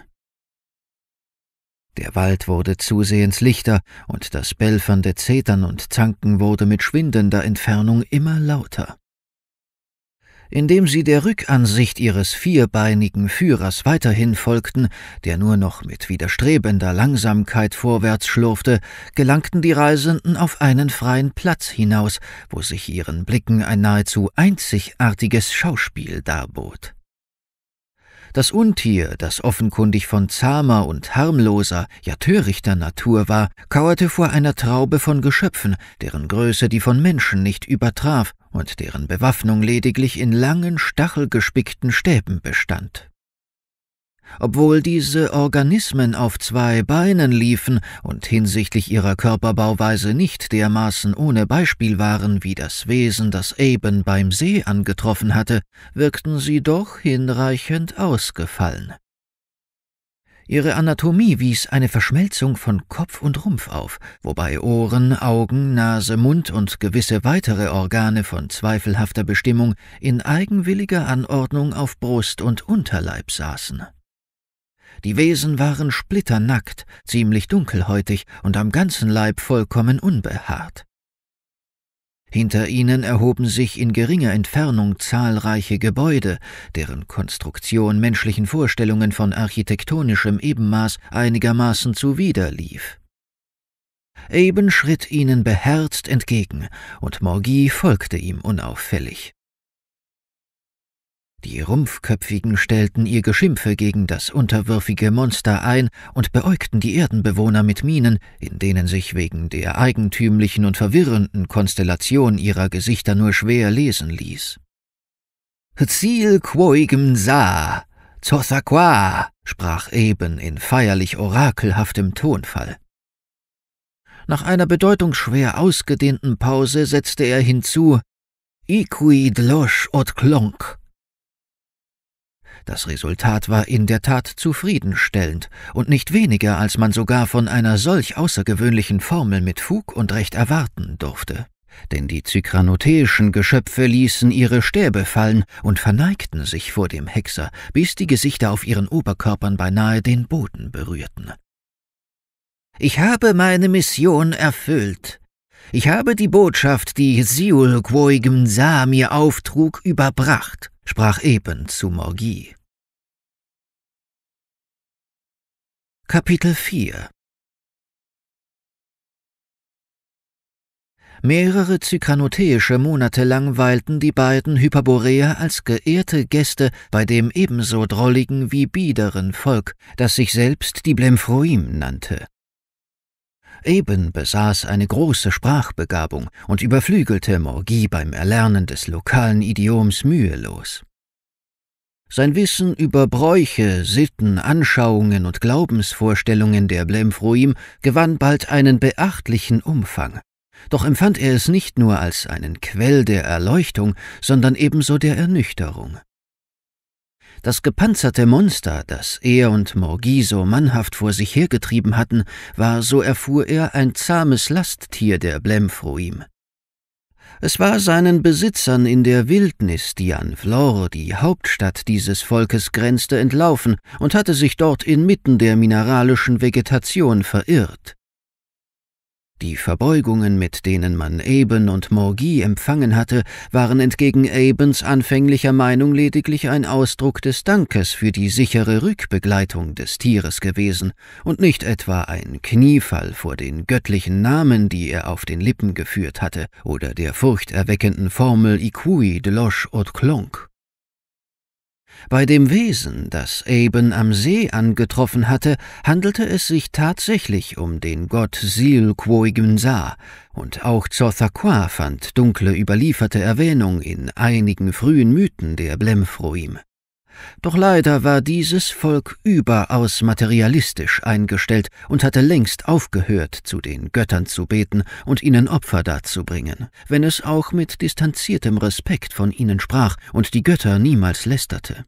Der Wald wurde zusehends lichter, und das belfernde Zetern und Zanken wurde mit schwindender Entfernung immer lauter indem sie der Rückansicht ihres vierbeinigen Führers weiterhin folgten, der nur noch mit widerstrebender Langsamkeit vorwärts schlurfte, gelangten die Reisenden auf einen freien Platz hinaus, wo sich ihren Blicken ein nahezu einzigartiges Schauspiel darbot. Das Untier, das offenkundig von zahmer und harmloser, ja törichter Natur war, kauerte vor einer Traube von Geschöpfen, deren Größe die von Menschen nicht übertraf, und deren Bewaffnung lediglich in langen, stachelgespickten Stäben bestand. Obwohl diese Organismen auf zwei Beinen liefen und hinsichtlich ihrer Körperbauweise nicht dermaßen ohne Beispiel waren wie das Wesen, das Eben beim See angetroffen hatte, wirkten sie doch hinreichend ausgefallen. Ihre Anatomie wies eine Verschmelzung von Kopf und Rumpf auf, wobei Ohren, Augen, Nase, Mund und gewisse weitere Organe von zweifelhafter Bestimmung in eigenwilliger Anordnung auf Brust und Unterleib saßen. Die Wesen waren splitternackt, ziemlich dunkelhäutig und am ganzen Leib vollkommen unbehaart. Hinter ihnen erhoben sich in geringer Entfernung zahlreiche Gebäude, deren Konstruktion menschlichen Vorstellungen von architektonischem Ebenmaß einigermaßen zuwiderlief. Eben schritt ihnen beherzt entgegen, und Morgie folgte ihm unauffällig. Die Rumpfköpfigen stellten ihr Geschimpfe gegen das unterwürfige Monster ein und beäugten die Erdenbewohner mit Mienen, in denen sich wegen der eigentümlichen und verwirrenden Konstellation ihrer Gesichter nur schwer lesen ließ. Ziel quoigem sa, zothaqua, sprach eben in feierlich orakelhaftem Tonfall. Nach einer bedeutungsschwer ausgedehnten Pause setzte er hinzu, Iquid losch ot klonk, das Resultat war in der Tat zufriedenstellend und nicht weniger, als man sogar von einer solch außergewöhnlichen Formel mit Fug und Recht erwarten durfte. Denn die zykranotäischen Geschöpfe ließen ihre Stäbe fallen und verneigten sich vor dem Hexer, bis die Gesichter auf ihren Oberkörpern beinahe den Boden berührten. Ich habe meine Mission erfüllt. Ich habe die Botschaft, die Siul Quoigem Sa mir auftrug, überbracht sprach eben zu Morgie. Kapitel 4 Mehrere zykanotheische Monate lang weilten die beiden Hyperboreer als geehrte Gäste bei dem ebenso drolligen wie biederen Volk, das sich selbst die Blemphroim nannte. Eben besaß eine große Sprachbegabung und überflügelte Morgi beim Erlernen des lokalen Idioms mühelos. Sein Wissen über Bräuche, Sitten, Anschauungen und Glaubensvorstellungen der Blemfruim gewann bald einen beachtlichen Umfang. Doch empfand er es nicht nur als einen Quell der Erleuchtung, sondern ebenso der Ernüchterung. Das gepanzerte Monster, das er und so mannhaft vor sich hergetrieben hatten, war, so erfuhr er, ein zahmes Lasttier der Blemfruim. Es war seinen Besitzern in der Wildnis, die an Vlor, die Hauptstadt dieses Volkes, grenzte, entlaufen und hatte sich dort inmitten der mineralischen Vegetation verirrt. Die Verbeugungen, mit denen man Aben und Morgie empfangen hatte, waren entgegen Abens anfänglicher Meinung lediglich ein Ausdruck des Dankes für die sichere Rückbegleitung des Tieres gewesen und nicht etwa ein Kniefall vor den göttlichen Namen, die er auf den Lippen geführt hatte, oder der furchterweckenden Formel Ikui de Loche haut Clonk. Bei dem Wesen, das Eben am See angetroffen hatte, handelte es sich tatsächlich um den Gott Sil Quoigunsa, und auch Zothakwa fand dunkle überlieferte Erwähnung in einigen frühen Mythen der Blemfruim. Doch leider war dieses Volk überaus materialistisch eingestellt und hatte längst aufgehört, zu den Göttern zu beten und ihnen Opfer darzubringen, wenn es auch mit distanziertem Respekt von ihnen sprach und die Götter niemals lästerte.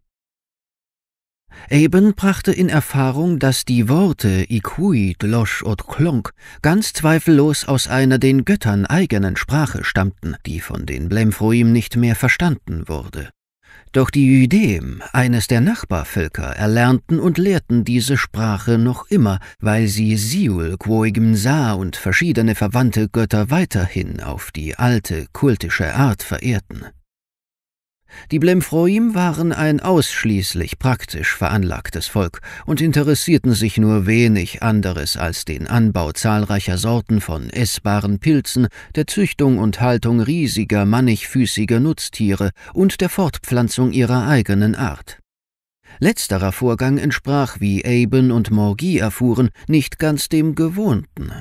Eben brachte in Erfahrung, dass die Worte Ikui, Dlosch und Klonk ganz zweifellos aus einer den Göttern eigenen Sprache stammten, die von den Blemfroim nicht mehr verstanden wurde. Doch die Jüdem, eines der Nachbarvölker, erlernten und lehrten diese Sprache noch immer, weil sie Siul, Quoigem Sa und verschiedene verwandte Götter weiterhin auf die alte, kultische Art verehrten. Die Blemfroim waren ein ausschließlich praktisch veranlagtes Volk und interessierten sich nur wenig anderes als den Anbau zahlreicher Sorten von essbaren Pilzen, der Züchtung und Haltung riesiger, mannigfüßiger Nutztiere und der Fortpflanzung ihrer eigenen Art. Letzterer Vorgang entsprach, wie Aben und Morgie erfuhren, nicht ganz dem Gewohnten.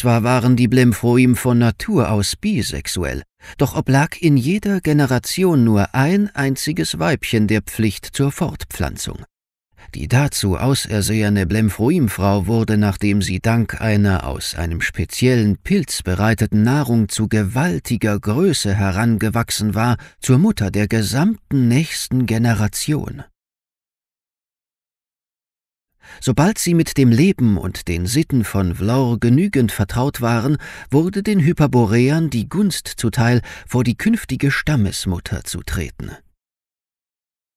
Zwar waren die Blemphroim von Natur aus bisexuell, doch oblag in jeder Generation nur ein einziges Weibchen der Pflicht zur Fortpflanzung. Die dazu ausersehene Blemphroim-Frau wurde, nachdem sie dank einer aus einem speziellen Pilz bereiteten Nahrung zu gewaltiger Größe herangewachsen war, zur Mutter der gesamten nächsten Generation. Sobald sie mit dem Leben und den Sitten von Vlor genügend vertraut waren, wurde den Hyperboreern die Gunst zuteil, vor die künftige Stammesmutter zu treten.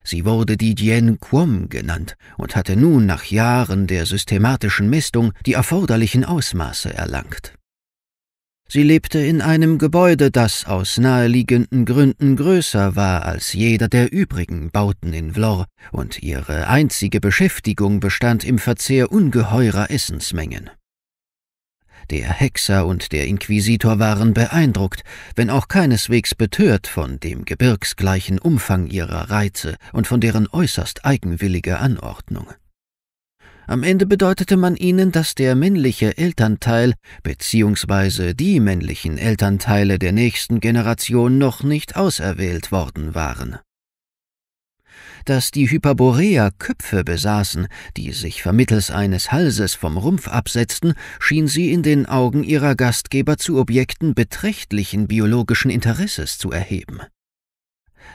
Sie wurde die Dien Quom genannt und hatte nun nach Jahren der systematischen Mästung die erforderlichen Ausmaße erlangt. Sie lebte in einem Gebäude, das aus naheliegenden Gründen größer war als jeder der übrigen Bauten in Vlor, und ihre einzige Beschäftigung bestand im Verzehr ungeheurer Essensmengen. Der Hexer und der Inquisitor waren beeindruckt, wenn auch keineswegs betört von dem gebirgsgleichen Umfang ihrer Reize und von deren äußerst eigenwilliger Anordnung. Am Ende bedeutete man ihnen, dass der männliche Elternteil bzw. die männlichen Elternteile der nächsten Generation noch nicht auserwählt worden waren. Dass die Hyperborea Köpfe besaßen, die sich vermittels eines Halses vom Rumpf absetzten, schien sie in den Augen ihrer Gastgeber zu Objekten beträchtlichen biologischen Interesses zu erheben.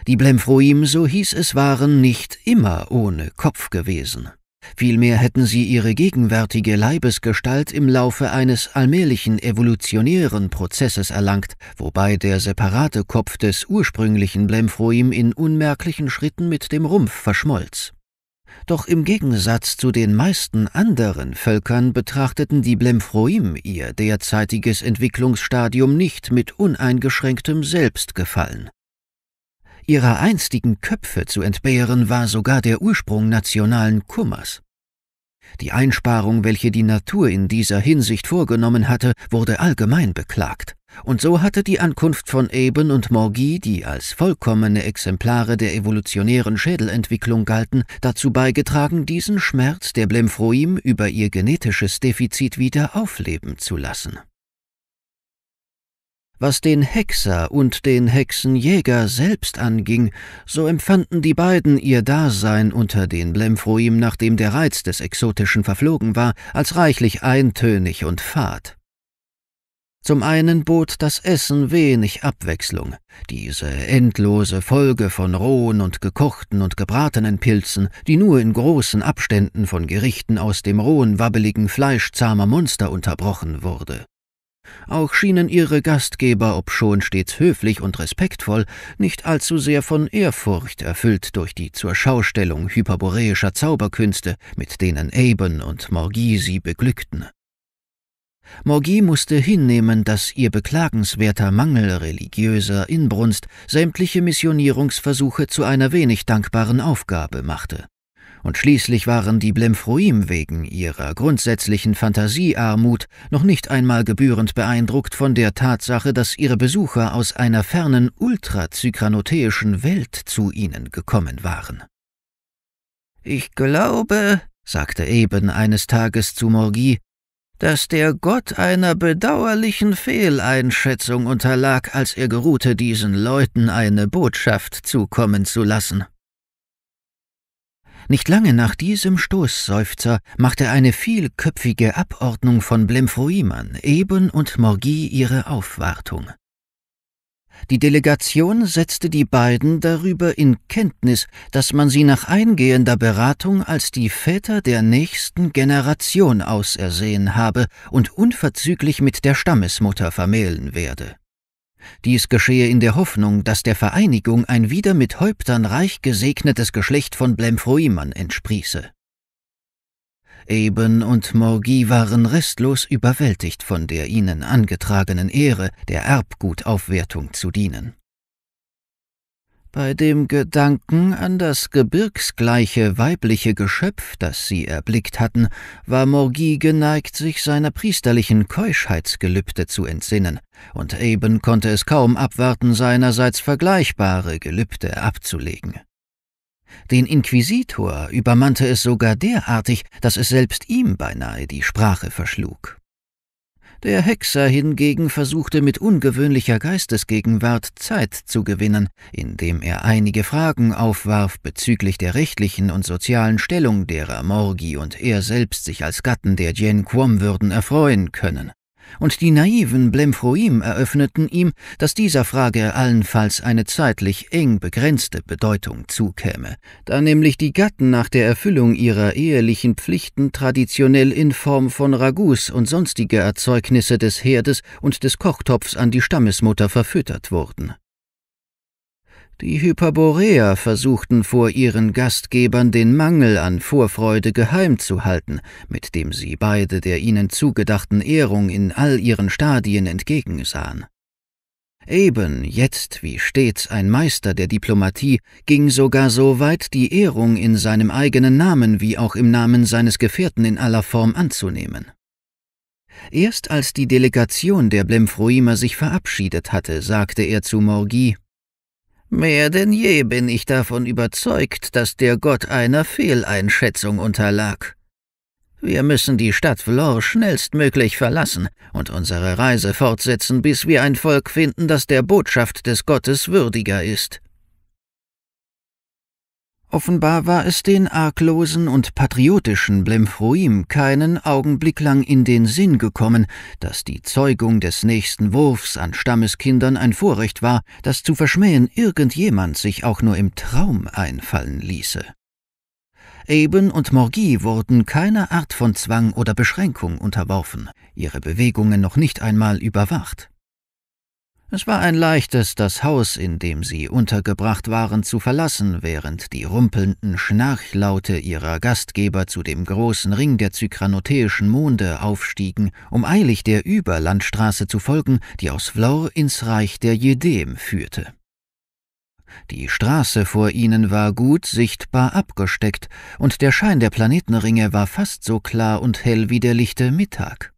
Die Blemphroim, so hieß es, waren nicht immer ohne Kopf gewesen. Vielmehr hätten sie ihre gegenwärtige Leibesgestalt im Laufe eines allmählichen evolutionären Prozesses erlangt, wobei der separate Kopf des ursprünglichen Blemphroim in unmerklichen Schritten mit dem Rumpf verschmolz. Doch im Gegensatz zu den meisten anderen Völkern betrachteten die Blemphroim ihr derzeitiges Entwicklungsstadium nicht mit uneingeschränktem Selbstgefallen. Ihrer einstigen Köpfe zu entbehren, war sogar der Ursprung nationalen Kummers. Die Einsparung, welche die Natur in dieser Hinsicht vorgenommen hatte, wurde allgemein beklagt. Und so hatte die Ankunft von Eben und Morgy, die als vollkommene Exemplare der evolutionären Schädelentwicklung galten, dazu beigetragen, diesen Schmerz der Blemphroim über ihr genetisches Defizit wieder aufleben zu lassen. Was den Hexer und den Hexenjäger selbst anging, so empfanden die beiden ihr Dasein unter den Blemfroim, nachdem der Reiz des Exotischen verflogen war, als reichlich eintönig und fad. Zum einen bot das Essen wenig Abwechslung, diese endlose Folge von rohen und gekochten und gebratenen Pilzen, die nur in großen Abständen von Gerichten aus dem rohen, wabbeligen Fleisch zahmer Monster unterbrochen wurde. Auch schienen ihre Gastgeber, obschon stets höflich und respektvoll, nicht allzu sehr von Ehrfurcht erfüllt durch die zur Schaustellung hyperboreischer Zauberkünste, mit denen Aben und Morgie sie beglückten. Morgie musste hinnehmen, dass ihr beklagenswerter Mangel religiöser Inbrunst sämtliche Missionierungsversuche zu einer wenig dankbaren Aufgabe machte und schließlich waren die Blemfruim wegen ihrer grundsätzlichen Fantasiearmut noch nicht einmal gebührend beeindruckt von der Tatsache, dass ihre Besucher aus einer fernen ultrazykranotäischen Welt zu ihnen gekommen waren. Ich glaube, sagte Eben eines Tages zu Morgi, dass der Gott einer bedauerlichen Fehleinschätzung unterlag, als er geruhte, diesen Leuten eine Botschaft zukommen zu lassen. Nicht lange nach diesem Stoßseufzer machte eine vielköpfige Abordnung von Blemfruimann, Eben und Morgie ihre Aufwartung. Die Delegation setzte die beiden darüber in Kenntnis, dass man sie nach eingehender Beratung als die Väter der nächsten Generation ausersehen habe und unverzüglich mit der Stammesmutter vermählen werde. Dies geschehe in der Hoffnung, dass der Vereinigung ein wieder mit Häuptern reich gesegnetes Geschlecht von Blemfroimann entsprieße. Eben und Morgi waren restlos überwältigt von der ihnen angetragenen Ehre, der Erbgutaufwertung zu dienen. Bei dem Gedanken an das gebirgsgleiche weibliche Geschöpf, das sie erblickt hatten, war Morgie geneigt, sich seiner priesterlichen Keuschheitsgelübde zu entsinnen, und Eben konnte es kaum abwarten, seinerseits vergleichbare Gelübde abzulegen. Den Inquisitor übermannte es sogar derartig, dass es selbst ihm beinahe die Sprache verschlug. Der Hexer hingegen versuchte mit ungewöhnlicher Geistesgegenwart Zeit zu gewinnen, indem er einige Fragen aufwarf bezüglich der rechtlichen und sozialen Stellung, derer Morgi und er selbst sich als Gatten der Jen Quom würden erfreuen können und die naiven Blemphroim eröffneten ihm, dass dieser Frage allenfalls eine zeitlich eng begrenzte Bedeutung zukäme, da nämlich die Gatten nach der Erfüllung ihrer ehelichen Pflichten traditionell in Form von Ragouts und sonstige Erzeugnisse des Herdes und des Kochtopfs an die Stammesmutter verfüttert wurden. Die Hyperboreer versuchten vor ihren Gastgebern den Mangel an Vorfreude geheim zu halten, mit dem sie beide der ihnen zugedachten Ehrung in all ihren Stadien entgegensahen. Eben jetzt, wie stets ein Meister der Diplomatie, ging sogar so weit, die Ehrung in seinem eigenen Namen wie auch im Namen seines Gefährten in aller Form anzunehmen. Erst als die Delegation der Blemfroimer sich verabschiedet hatte, sagte er zu Morgi Mehr denn je bin ich davon überzeugt, dass der Gott einer Fehleinschätzung unterlag. Wir müssen die Stadt Vlor schnellstmöglich verlassen und unsere Reise fortsetzen, bis wir ein Volk finden, das der Botschaft des Gottes würdiger ist. Offenbar war es den arglosen und patriotischen Blemfruim keinen Augenblick lang in den Sinn gekommen, dass die Zeugung des nächsten Wurfs an Stammeskindern ein Vorrecht war, das zu verschmähen irgendjemand sich auch nur im Traum einfallen ließe. Eben und Morgie wurden keiner Art von Zwang oder Beschränkung unterworfen, ihre Bewegungen noch nicht einmal überwacht. Es war ein leichtes, das Haus, in dem sie untergebracht waren, zu verlassen, während die rumpelnden Schnarchlaute ihrer Gastgeber zu dem großen Ring der zykranotäischen Monde aufstiegen, um eilig der Überlandstraße zu folgen, die aus Vlor ins Reich der Jedem führte. Die Straße vor ihnen war gut sichtbar abgesteckt, und der Schein der Planetenringe war fast so klar und hell wie der lichte Mittag.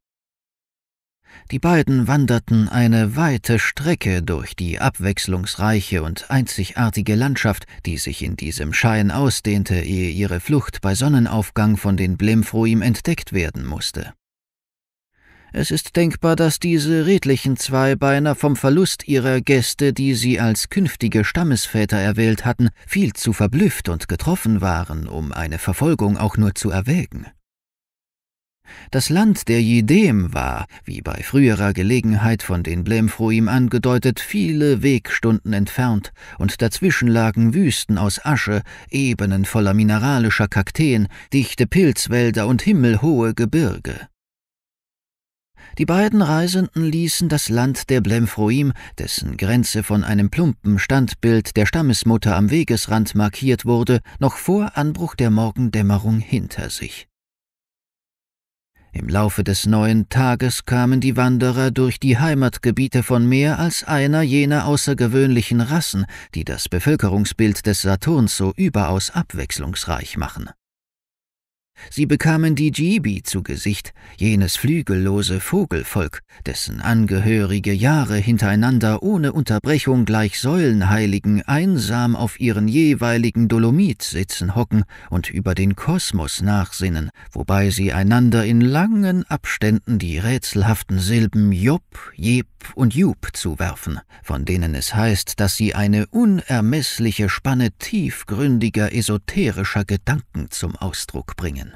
Die beiden wanderten eine weite Strecke durch die abwechslungsreiche und einzigartige Landschaft, die sich in diesem Schein ausdehnte, ehe ihre Flucht bei Sonnenaufgang von den Blemfroim entdeckt werden musste. Es ist denkbar, dass diese redlichen Zweibeiner vom Verlust ihrer Gäste, die sie als künftige Stammesväter erwählt hatten, viel zu verblüfft und getroffen waren, um eine Verfolgung auch nur zu erwägen. Das Land der Jedem war, wie bei früherer Gelegenheit von den Blemfroim angedeutet, viele Wegstunden entfernt, und dazwischen lagen Wüsten aus Asche, Ebenen voller mineralischer Kakteen, dichte Pilzwälder und himmelhohe Gebirge. Die beiden Reisenden ließen das Land der Blemfroim, dessen Grenze von einem plumpen Standbild der Stammesmutter am Wegesrand markiert wurde, noch vor Anbruch der Morgendämmerung hinter sich. Im Laufe des neuen Tages kamen die Wanderer durch die Heimatgebiete von mehr als einer jener außergewöhnlichen Rassen, die das Bevölkerungsbild des Saturns so überaus abwechslungsreich machen. Sie bekamen die Jibi zu Gesicht, jenes flügellose Vogelvolk, dessen Angehörige Jahre hintereinander ohne Unterbrechung gleich Säulenheiligen einsam auf ihren jeweiligen Dolomitsitzen hocken und über den Kosmos nachsinnen, wobei sie einander in langen Abständen die rätselhaften Silben Job, Jeb und Jub zuwerfen, von denen es heißt, dass sie eine unermessliche Spanne tiefgründiger esoterischer Gedanken zum Ausdruck bringen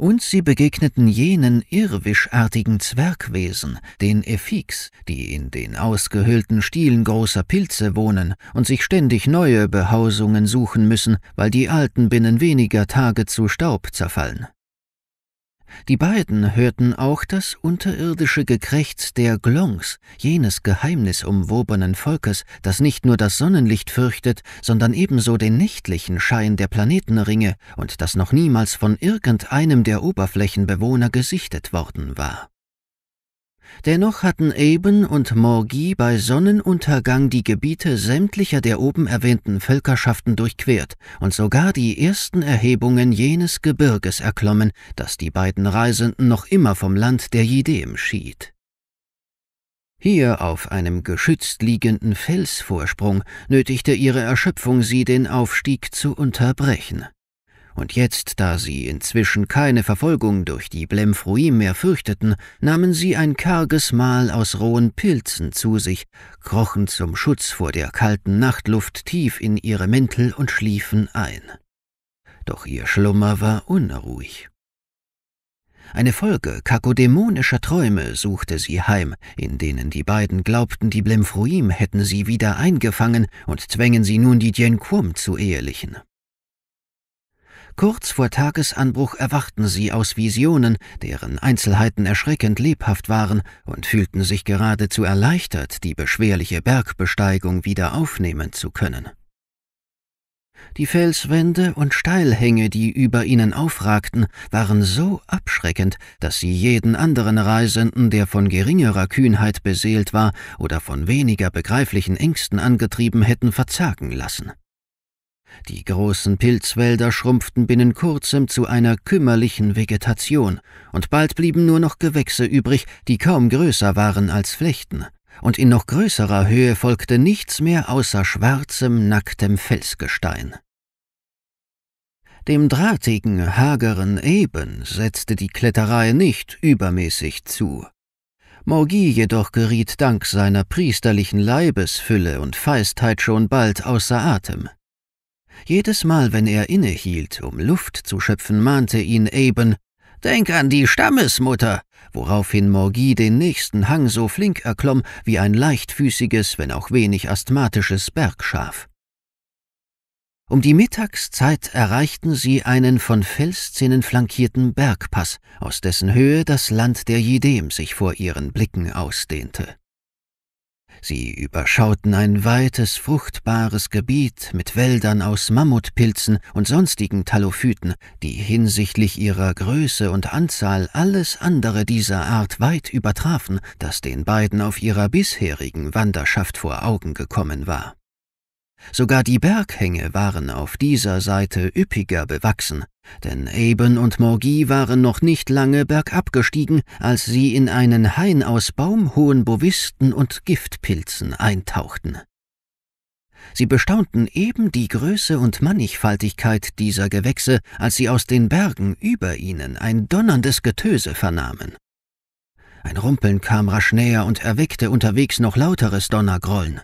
und sie begegneten jenen irwischartigen Zwergwesen, den Ephiks, die in den ausgehöhlten Stielen großer Pilze wohnen und sich ständig neue Behausungen suchen müssen, weil die alten binnen weniger Tage zu Staub zerfallen. Die beiden hörten auch das unterirdische Gekrächz der Glongs, jenes geheimnisumwobenen Volkes, das nicht nur das Sonnenlicht fürchtet, sondern ebenso den nächtlichen Schein der Planetenringe und das noch niemals von irgendeinem der Oberflächenbewohner gesichtet worden war. Dennoch hatten Eben und Morgi bei Sonnenuntergang die Gebiete sämtlicher der oben erwähnten Völkerschaften durchquert und sogar die ersten Erhebungen jenes Gebirges erklommen, das die beiden Reisenden noch immer vom Land der Jidem schied. Hier auf einem geschützt liegenden Felsvorsprung nötigte ihre Erschöpfung sie, den Aufstieg zu unterbrechen und jetzt, da sie inzwischen keine Verfolgung durch die Blemfruim mehr fürchteten, nahmen sie ein karges Mahl aus rohen Pilzen zu sich, krochen zum Schutz vor der kalten Nachtluft tief in ihre Mäntel und schliefen ein. Doch ihr Schlummer war unruhig. Eine Folge kakodämonischer Träume suchte sie heim, in denen die beiden glaubten, die Blemfruim hätten sie wieder eingefangen und zwängen sie nun die Dienquum zu ehelichen. Kurz vor Tagesanbruch erwachten sie aus Visionen, deren Einzelheiten erschreckend lebhaft waren, und fühlten sich geradezu erleichtert, die beschwerliche Bergbesteigung wieder aufnehmen zu können. Die Felswände und Steilhänge, die über ihnen aufragten, waren so abschreckend, dass sie jeden anderen Reisenden, der von geringerer Kühnheit beseelt war oder von weniger begreiflichen Ängsten angetrieben hätten, verzagen lassen. Die großen Pilzwälder schrumpften binnen kurzem zu einer kümmerlichen Vegetation, und bald blieben nur noch Gewächse übrig, die kaum größer waren als Flechten, und in noch größerer Höhe folgte nichts mehr außer schwarzem, nacktem Felsgestein. Dem drahtigen, hageren Eben setzte die Kletterei nicht übermäßig zu. Morgi jedoch geriet dank seiner priesterlichen Leibesfülle und Feistheit schon bald außer Atem. Jedes Mal, wenn er innehielt, um Luft zu schöpfen, mahnte ihn Eben, Denk an die Stammesmutter, woraufhin Morgie den nächsten Hang so flink erklomm wie ein leichtfüßiges, wenn auch wenig asthmatisches Bergschaf. Um die Mittagszeit erreichten sie einen von Felszinnen flankierten Bergpass, aus dessen Höhe das Land der Jedem sich vor ihren Blicken ausdehnte. Sie überschauten ein weites, fruchtbares Gebiet mit Wäldern aus Mammutpilzen und sonstigen Talophyten, die hinsichtlich ihrer Größe und Anzahl alles andere dieser Art weit übertrafen, das den beiden auf ihrer bisherigen Wanderschaft vor Augen gekommen war. Sogar die Berghänge waren auf dieser Seite üppiger bewachsen, denn Eben und Morgie waren noch nicht lange bergab gestiegen, als sie in einen Hain aus baumhohen Bovisten und Giftpilzen eintauchten. Sie bestaunten eben die Größe und Mannigfaltigkeit dieser Gewächse, als sie aus den Bergen über ihnen ein donnerndes Getöse vernahmen. Ein Rumpeln kam rasch näher und erweckte unterwegs noch lauteres Donnergrollen.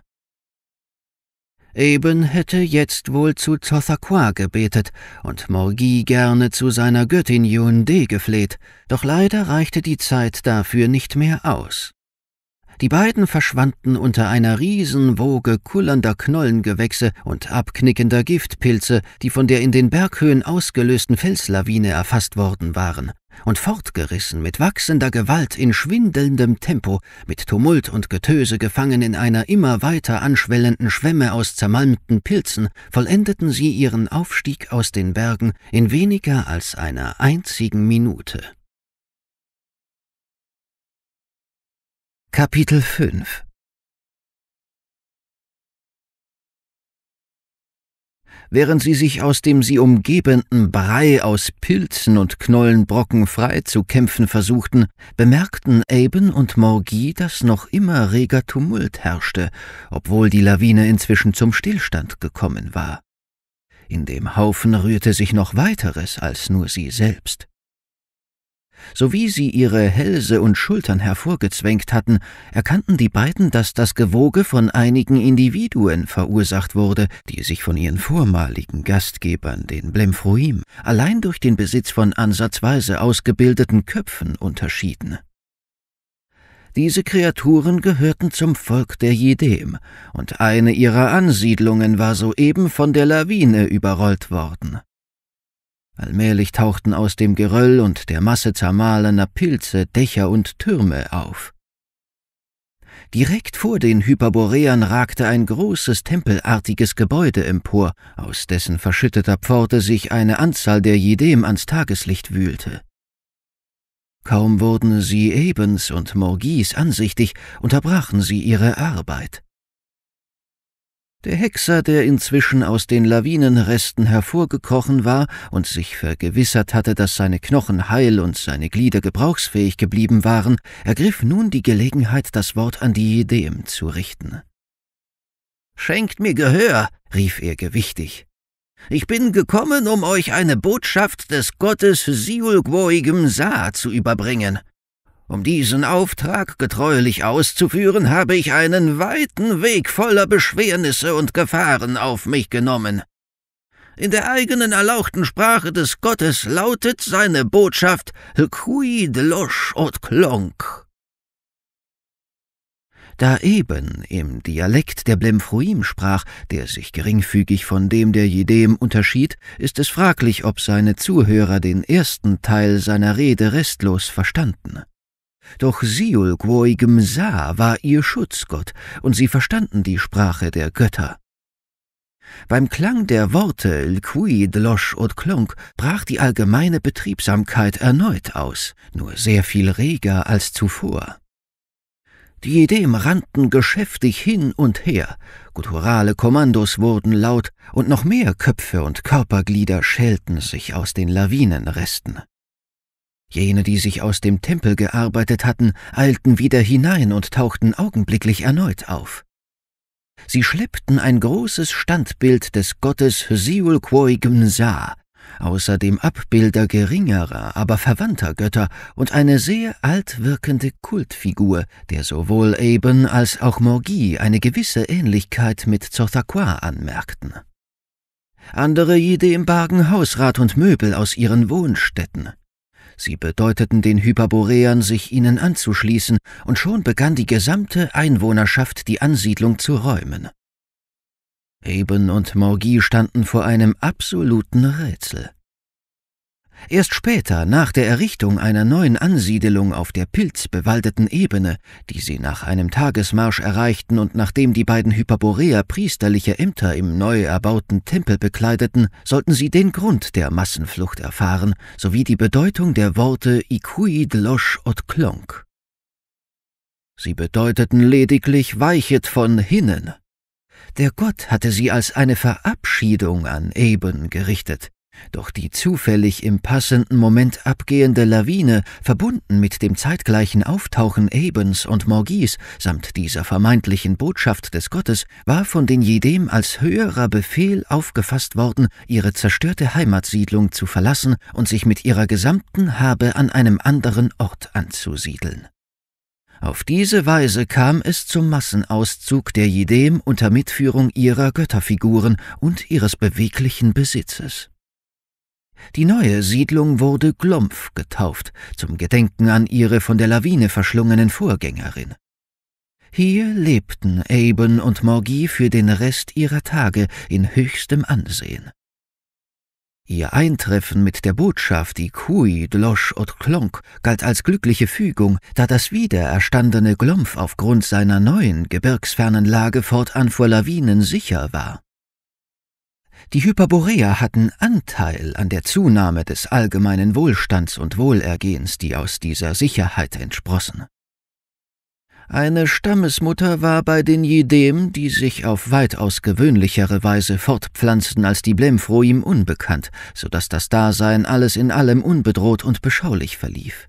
Eben hätte jetzt wohl zu Tothaquah gebetet und Morgi gerne zu seiner Göttin Yunde gefleht, doch leider reichte die Zeit dafür nicht mehr aus. Die beiden verschwanden unter einer Riesenwoge kullernder Knollengewächse und abknickender Giftpilze, die von der in den Berghöhen ausgelösten Felslawine erfasst worden waren, und fortgerissen mit wachsender Gewalt in schwindelndem Tempo, mit Tumult und Getöse gefangen in einer immer weiter anschwellenden Schwemme aus zermalmten Pilzen, vollendeten sie ihren Aufstieg aus den Bergen in weniger als einer einzigen Minute. Kapitel 5 Während sie sich aus dem sie umgebenden Brei aus Pilzen und Knollenbrocken frei zu kämpfen versuchten, bemerkten Aben und Morgie, dass noch immer reger Tumult herrschte, obwohl die Lawine inzwischen zum Stillstand gekommen war. In dem Haufen rührte sich noch weiteres als nur sie selbst. Sowie sie ihre Hälse und Schultern hervorgezwängt hatten, erkannten die beiden, dass das Gewoge von einigen Individuen verursacht wurde, die sich von ihren vormaligen Gastgebern, den Blemphruim, allein durch den Besitz von ansatzweise ausgebildeten Köpfen unterschieden. Diese Kreaturen gehörten zum Volk der Jedem, und eine ihrer Ansiedlungen war soeben von der Lawine überrollt worden. Allmählich tauchten aus dem Geröll und der Masse zermahlener Pilze Dächer und Türme auf. Direkt vor den Hyperboreern ragte ein großes tempelartiges Gebäude empor, aus dessen verschütteter Pforte sich eine Anzahl der Jedem ans Tageslicht wühlte. Kaum wurden sie Ebens und Morgis ansichtig, unterbrachen sie ihre Arbeit. Der Hexer, der inzwischen aus den Lawinenresten hervorgekrochen war und sich vergewissert hatte, dass seine Knochen heil und seine Glieder gebrauchsfähig geblieben waren, ergriff nun die Gelegenheit, das Wort an die Diadem zu richten. Schenkt mir Gehör, rief er gewichtig. Ich bin gekommen, um euch eine Botschaft des Gottes Siulgwoigem Sa zu überbringen. Um diesen Auftrag getreulich auszuführen, habe ich einen weiten Weg voller Beschwernisse und Gefahren auf mich genommen. In der eigenen erlauchten Sprache des Gottes lautet seine Botschaft Quid losch od klonk. Da eben im Dialekt der Blemfruim sprach, der sich geringfügig von dem der Jedem unterschied, ist es fraglich, ob seine Zuhörer den ersten Teil seiner Rede restlos verstanden. Doch Siulquoi Sa war ihr Schutzgott, und sie verstanden die Sprache der Götter. Beim Klang der Worte Lqui, Dlosch und Klonk brach die allgemeine Betriebsamkeit erneut aus, nur sehr viel reger als zuvor. Die Idem rannten geschäftig hin und her, gutturale Kommandos wurden laut, und noch mehr Köpfe und Körperglieder schälten sich aus den Lawinenresten. Jene, die sich aus dem Tempel gearbeitet hatten, eilten wieder hinein und tauchten augenblicklich erneut auf. Sie schleppten ein großes Standbild des Gottes Siulquoi Gmsa, außerdem Abbilder geringerer, aber verwandter Götter und eine sehr altwirkende Kultfigur, der sowohl Eben als auch Morgi eine gewisse Ähnlichkeit mit Zothakwa anmerkten. Andere Jede im Bargen Hausrat und Möbel aus ihren Wohnstätten, Sie bedeuteten den Hyperboreern, sich ihnen anzuschließen, und schon begann die gesamte Einwohnerschaft die Ansiedlung zu räumen. Eben und Morgie standen vor einem absoluten Rätsel. Erst später, nach der Errichtung einer neuen Ansiedelung auf der pilzbewaldeten Ebene, die sie nach einem Tagesmarsch erreichten und nachdem die beiden Hyperboreer priesterliche Ämter im neu erbauten Tempel bekleideten, sollten sie den Grund der Massenflucht erfahren, sowie die Bedeutung der Worte Ikuid Losch ot Klonk. Sie bedeuteten lediglich Weichet von hinnen. Der Gott hatte sie als eine Verabschiedung an Eben gerichtet, doch die zufällig im passenden Moment abgehende Lawine, verbunden mit dem zeitgleichen Auftauchen Ebens und Morgis samt dieser vermeintlichen Botschaft des Gottes, war von den jedem als höherer Befehl aufgefasst worden, ihre zerstörte Heimatsiedlung zu verlassen und sich mit ihrer gesamten Habe an einem anderen Ort anzusiedeln. Auf diese Weise kam es zum Massenauszug der Jedem unter Mitführung ihrer Götterfiguren und ihres beweglichen Besitzes. Die neue Siedlung wurde Glumpf getauft, zum Gedenken an ihre von der Lawine verschlungenen Vorgängerin. Hier lebten Aben und Morgie für den Rest ihrer Tage in höchstem Ansehen. Ihr Eintreffen mit der Botschaft, die Kui, Dlosch und Klonk, galt als glückliche Fügung, da das wiedererstandene Glumpf aufgrund seiner neuen, gebirgsfernen Lage fortan vor Lawinen sicher war. Die Hyperboreer hatten Anteil an der Zunahme des allgemeinen Wohlstands und Wohlergehens, die aus dieser Sicherheit entsprossen. Eine Stammesmutter war bei den Jedem, die sich auf weitaus gewöhnlichere Weise fortpflanzten als die Blemfroim, unbekannt, so dass das Dasein alles in allem unbedroht und beschaulich verlief.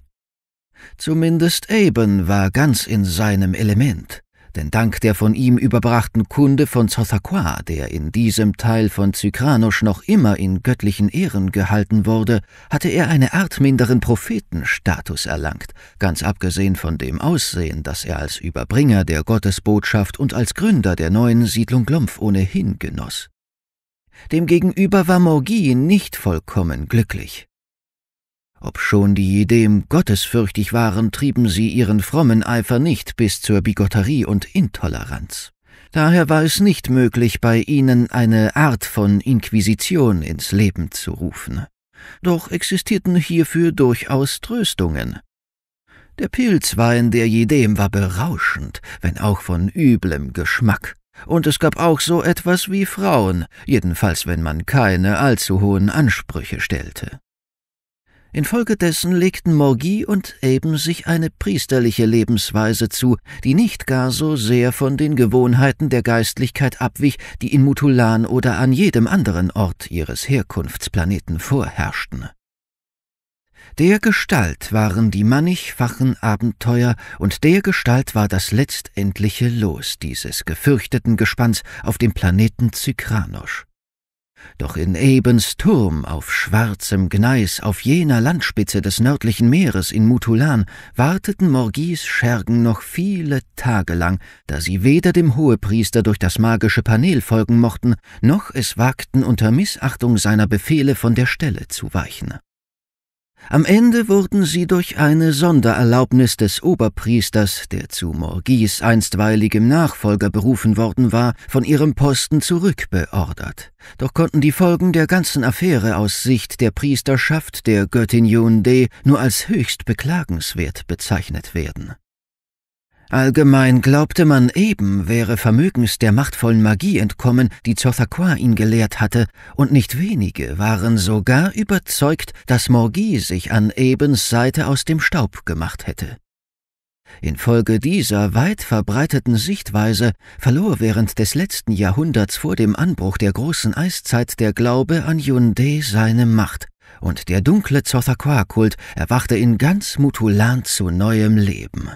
Zumindest Eben war ganz in seinem Element denn dank der von ihm überbrachten Kunde von Zothakwa, der in diesem Teil von Zykranosch noch immer in göttlichen Ehren gehalten wurde, hatte er eine Art minderen Prophetenstatus erlangt, ganz abgesehen von dem Aussehen, das er als Überbringer der Gottesbotschaft und als Gründer der neuen Siedlung Glompf ohnehin genoss. Demgegenüber war Morgin nicht vollkommen glücklich. Obschon die jedem gottesfürchtig waren, trieben sie ihren frommen Eifer nicht bis zur Bigotterie und Intoleranz. Daher war es nicht möglich, bei ihnen eine Art von Inquisition ins Leben zu rufen. Doch existierten hierfür durchaus Tröstungen. Der Pilzwein der Jedem war berauschend, wenn auch von üblem Geschmack, und es gab auch so etwas wie Frauen, jedenfalls wenn man keine allzu hohen Ansprüche stellte. Infolgedessen legten Morgie und Eben sich eine priesterliche Lebensweise zu, die nicht gar so sehr von den Gewohnheiten der Geistlichkeit abwich, die in Mutulan oder an jedem anderen Ort ihres Herkunftsplaneten vorherrschten. Der Gestalt waren die mannigfachen Abenteuer, und der Gestalt war das letztendliche Los dieses gefürchteten Gespanns auf dem Planeten Zykranosch. Doch in Ebens Turm auf schwarzem Gneis auf jener Landspitze des nördlichen Meeres in Mutulan warteten Morgis Schergen noch viele Tage lang, da sie weder dem Hohepriester durch das magische Panel folgen mochten, noch es wagten unter Missachtung seiner Befehle von der Stelle zu weichen. Am Ende wurden sie durch eine Sondererlaubnis des Oberpriesters, der zu Morgis einstweiligem Nachfolger berufen worden war, von ihrem Posten zurückbeordert. Doch konnten die Folgen der ganzen Affäre aus Sicht der Priesterschaft der Göttin Yunde nur als höchst beklagenswert bezeichnet werden. Allgemein glaubte man eben, wäre vermögens der machtvollen Magie entkommen, die Zothakwa ihn gelehrt hatte, und nicht wenige waren sogar überzeugt, dass Morgie sich an Ebens Seite aus dem Staub gemacht hätte. Infolge dieser weit verbreiteten Sichtweise verlor während des letzten Jahrhunderts vor dem Anbruch der großen Eiszeit der Glaube an Yunde seine Macht, und der dunkle zothakwa kult erwachte in ganz Mutulan zu neuem Leben.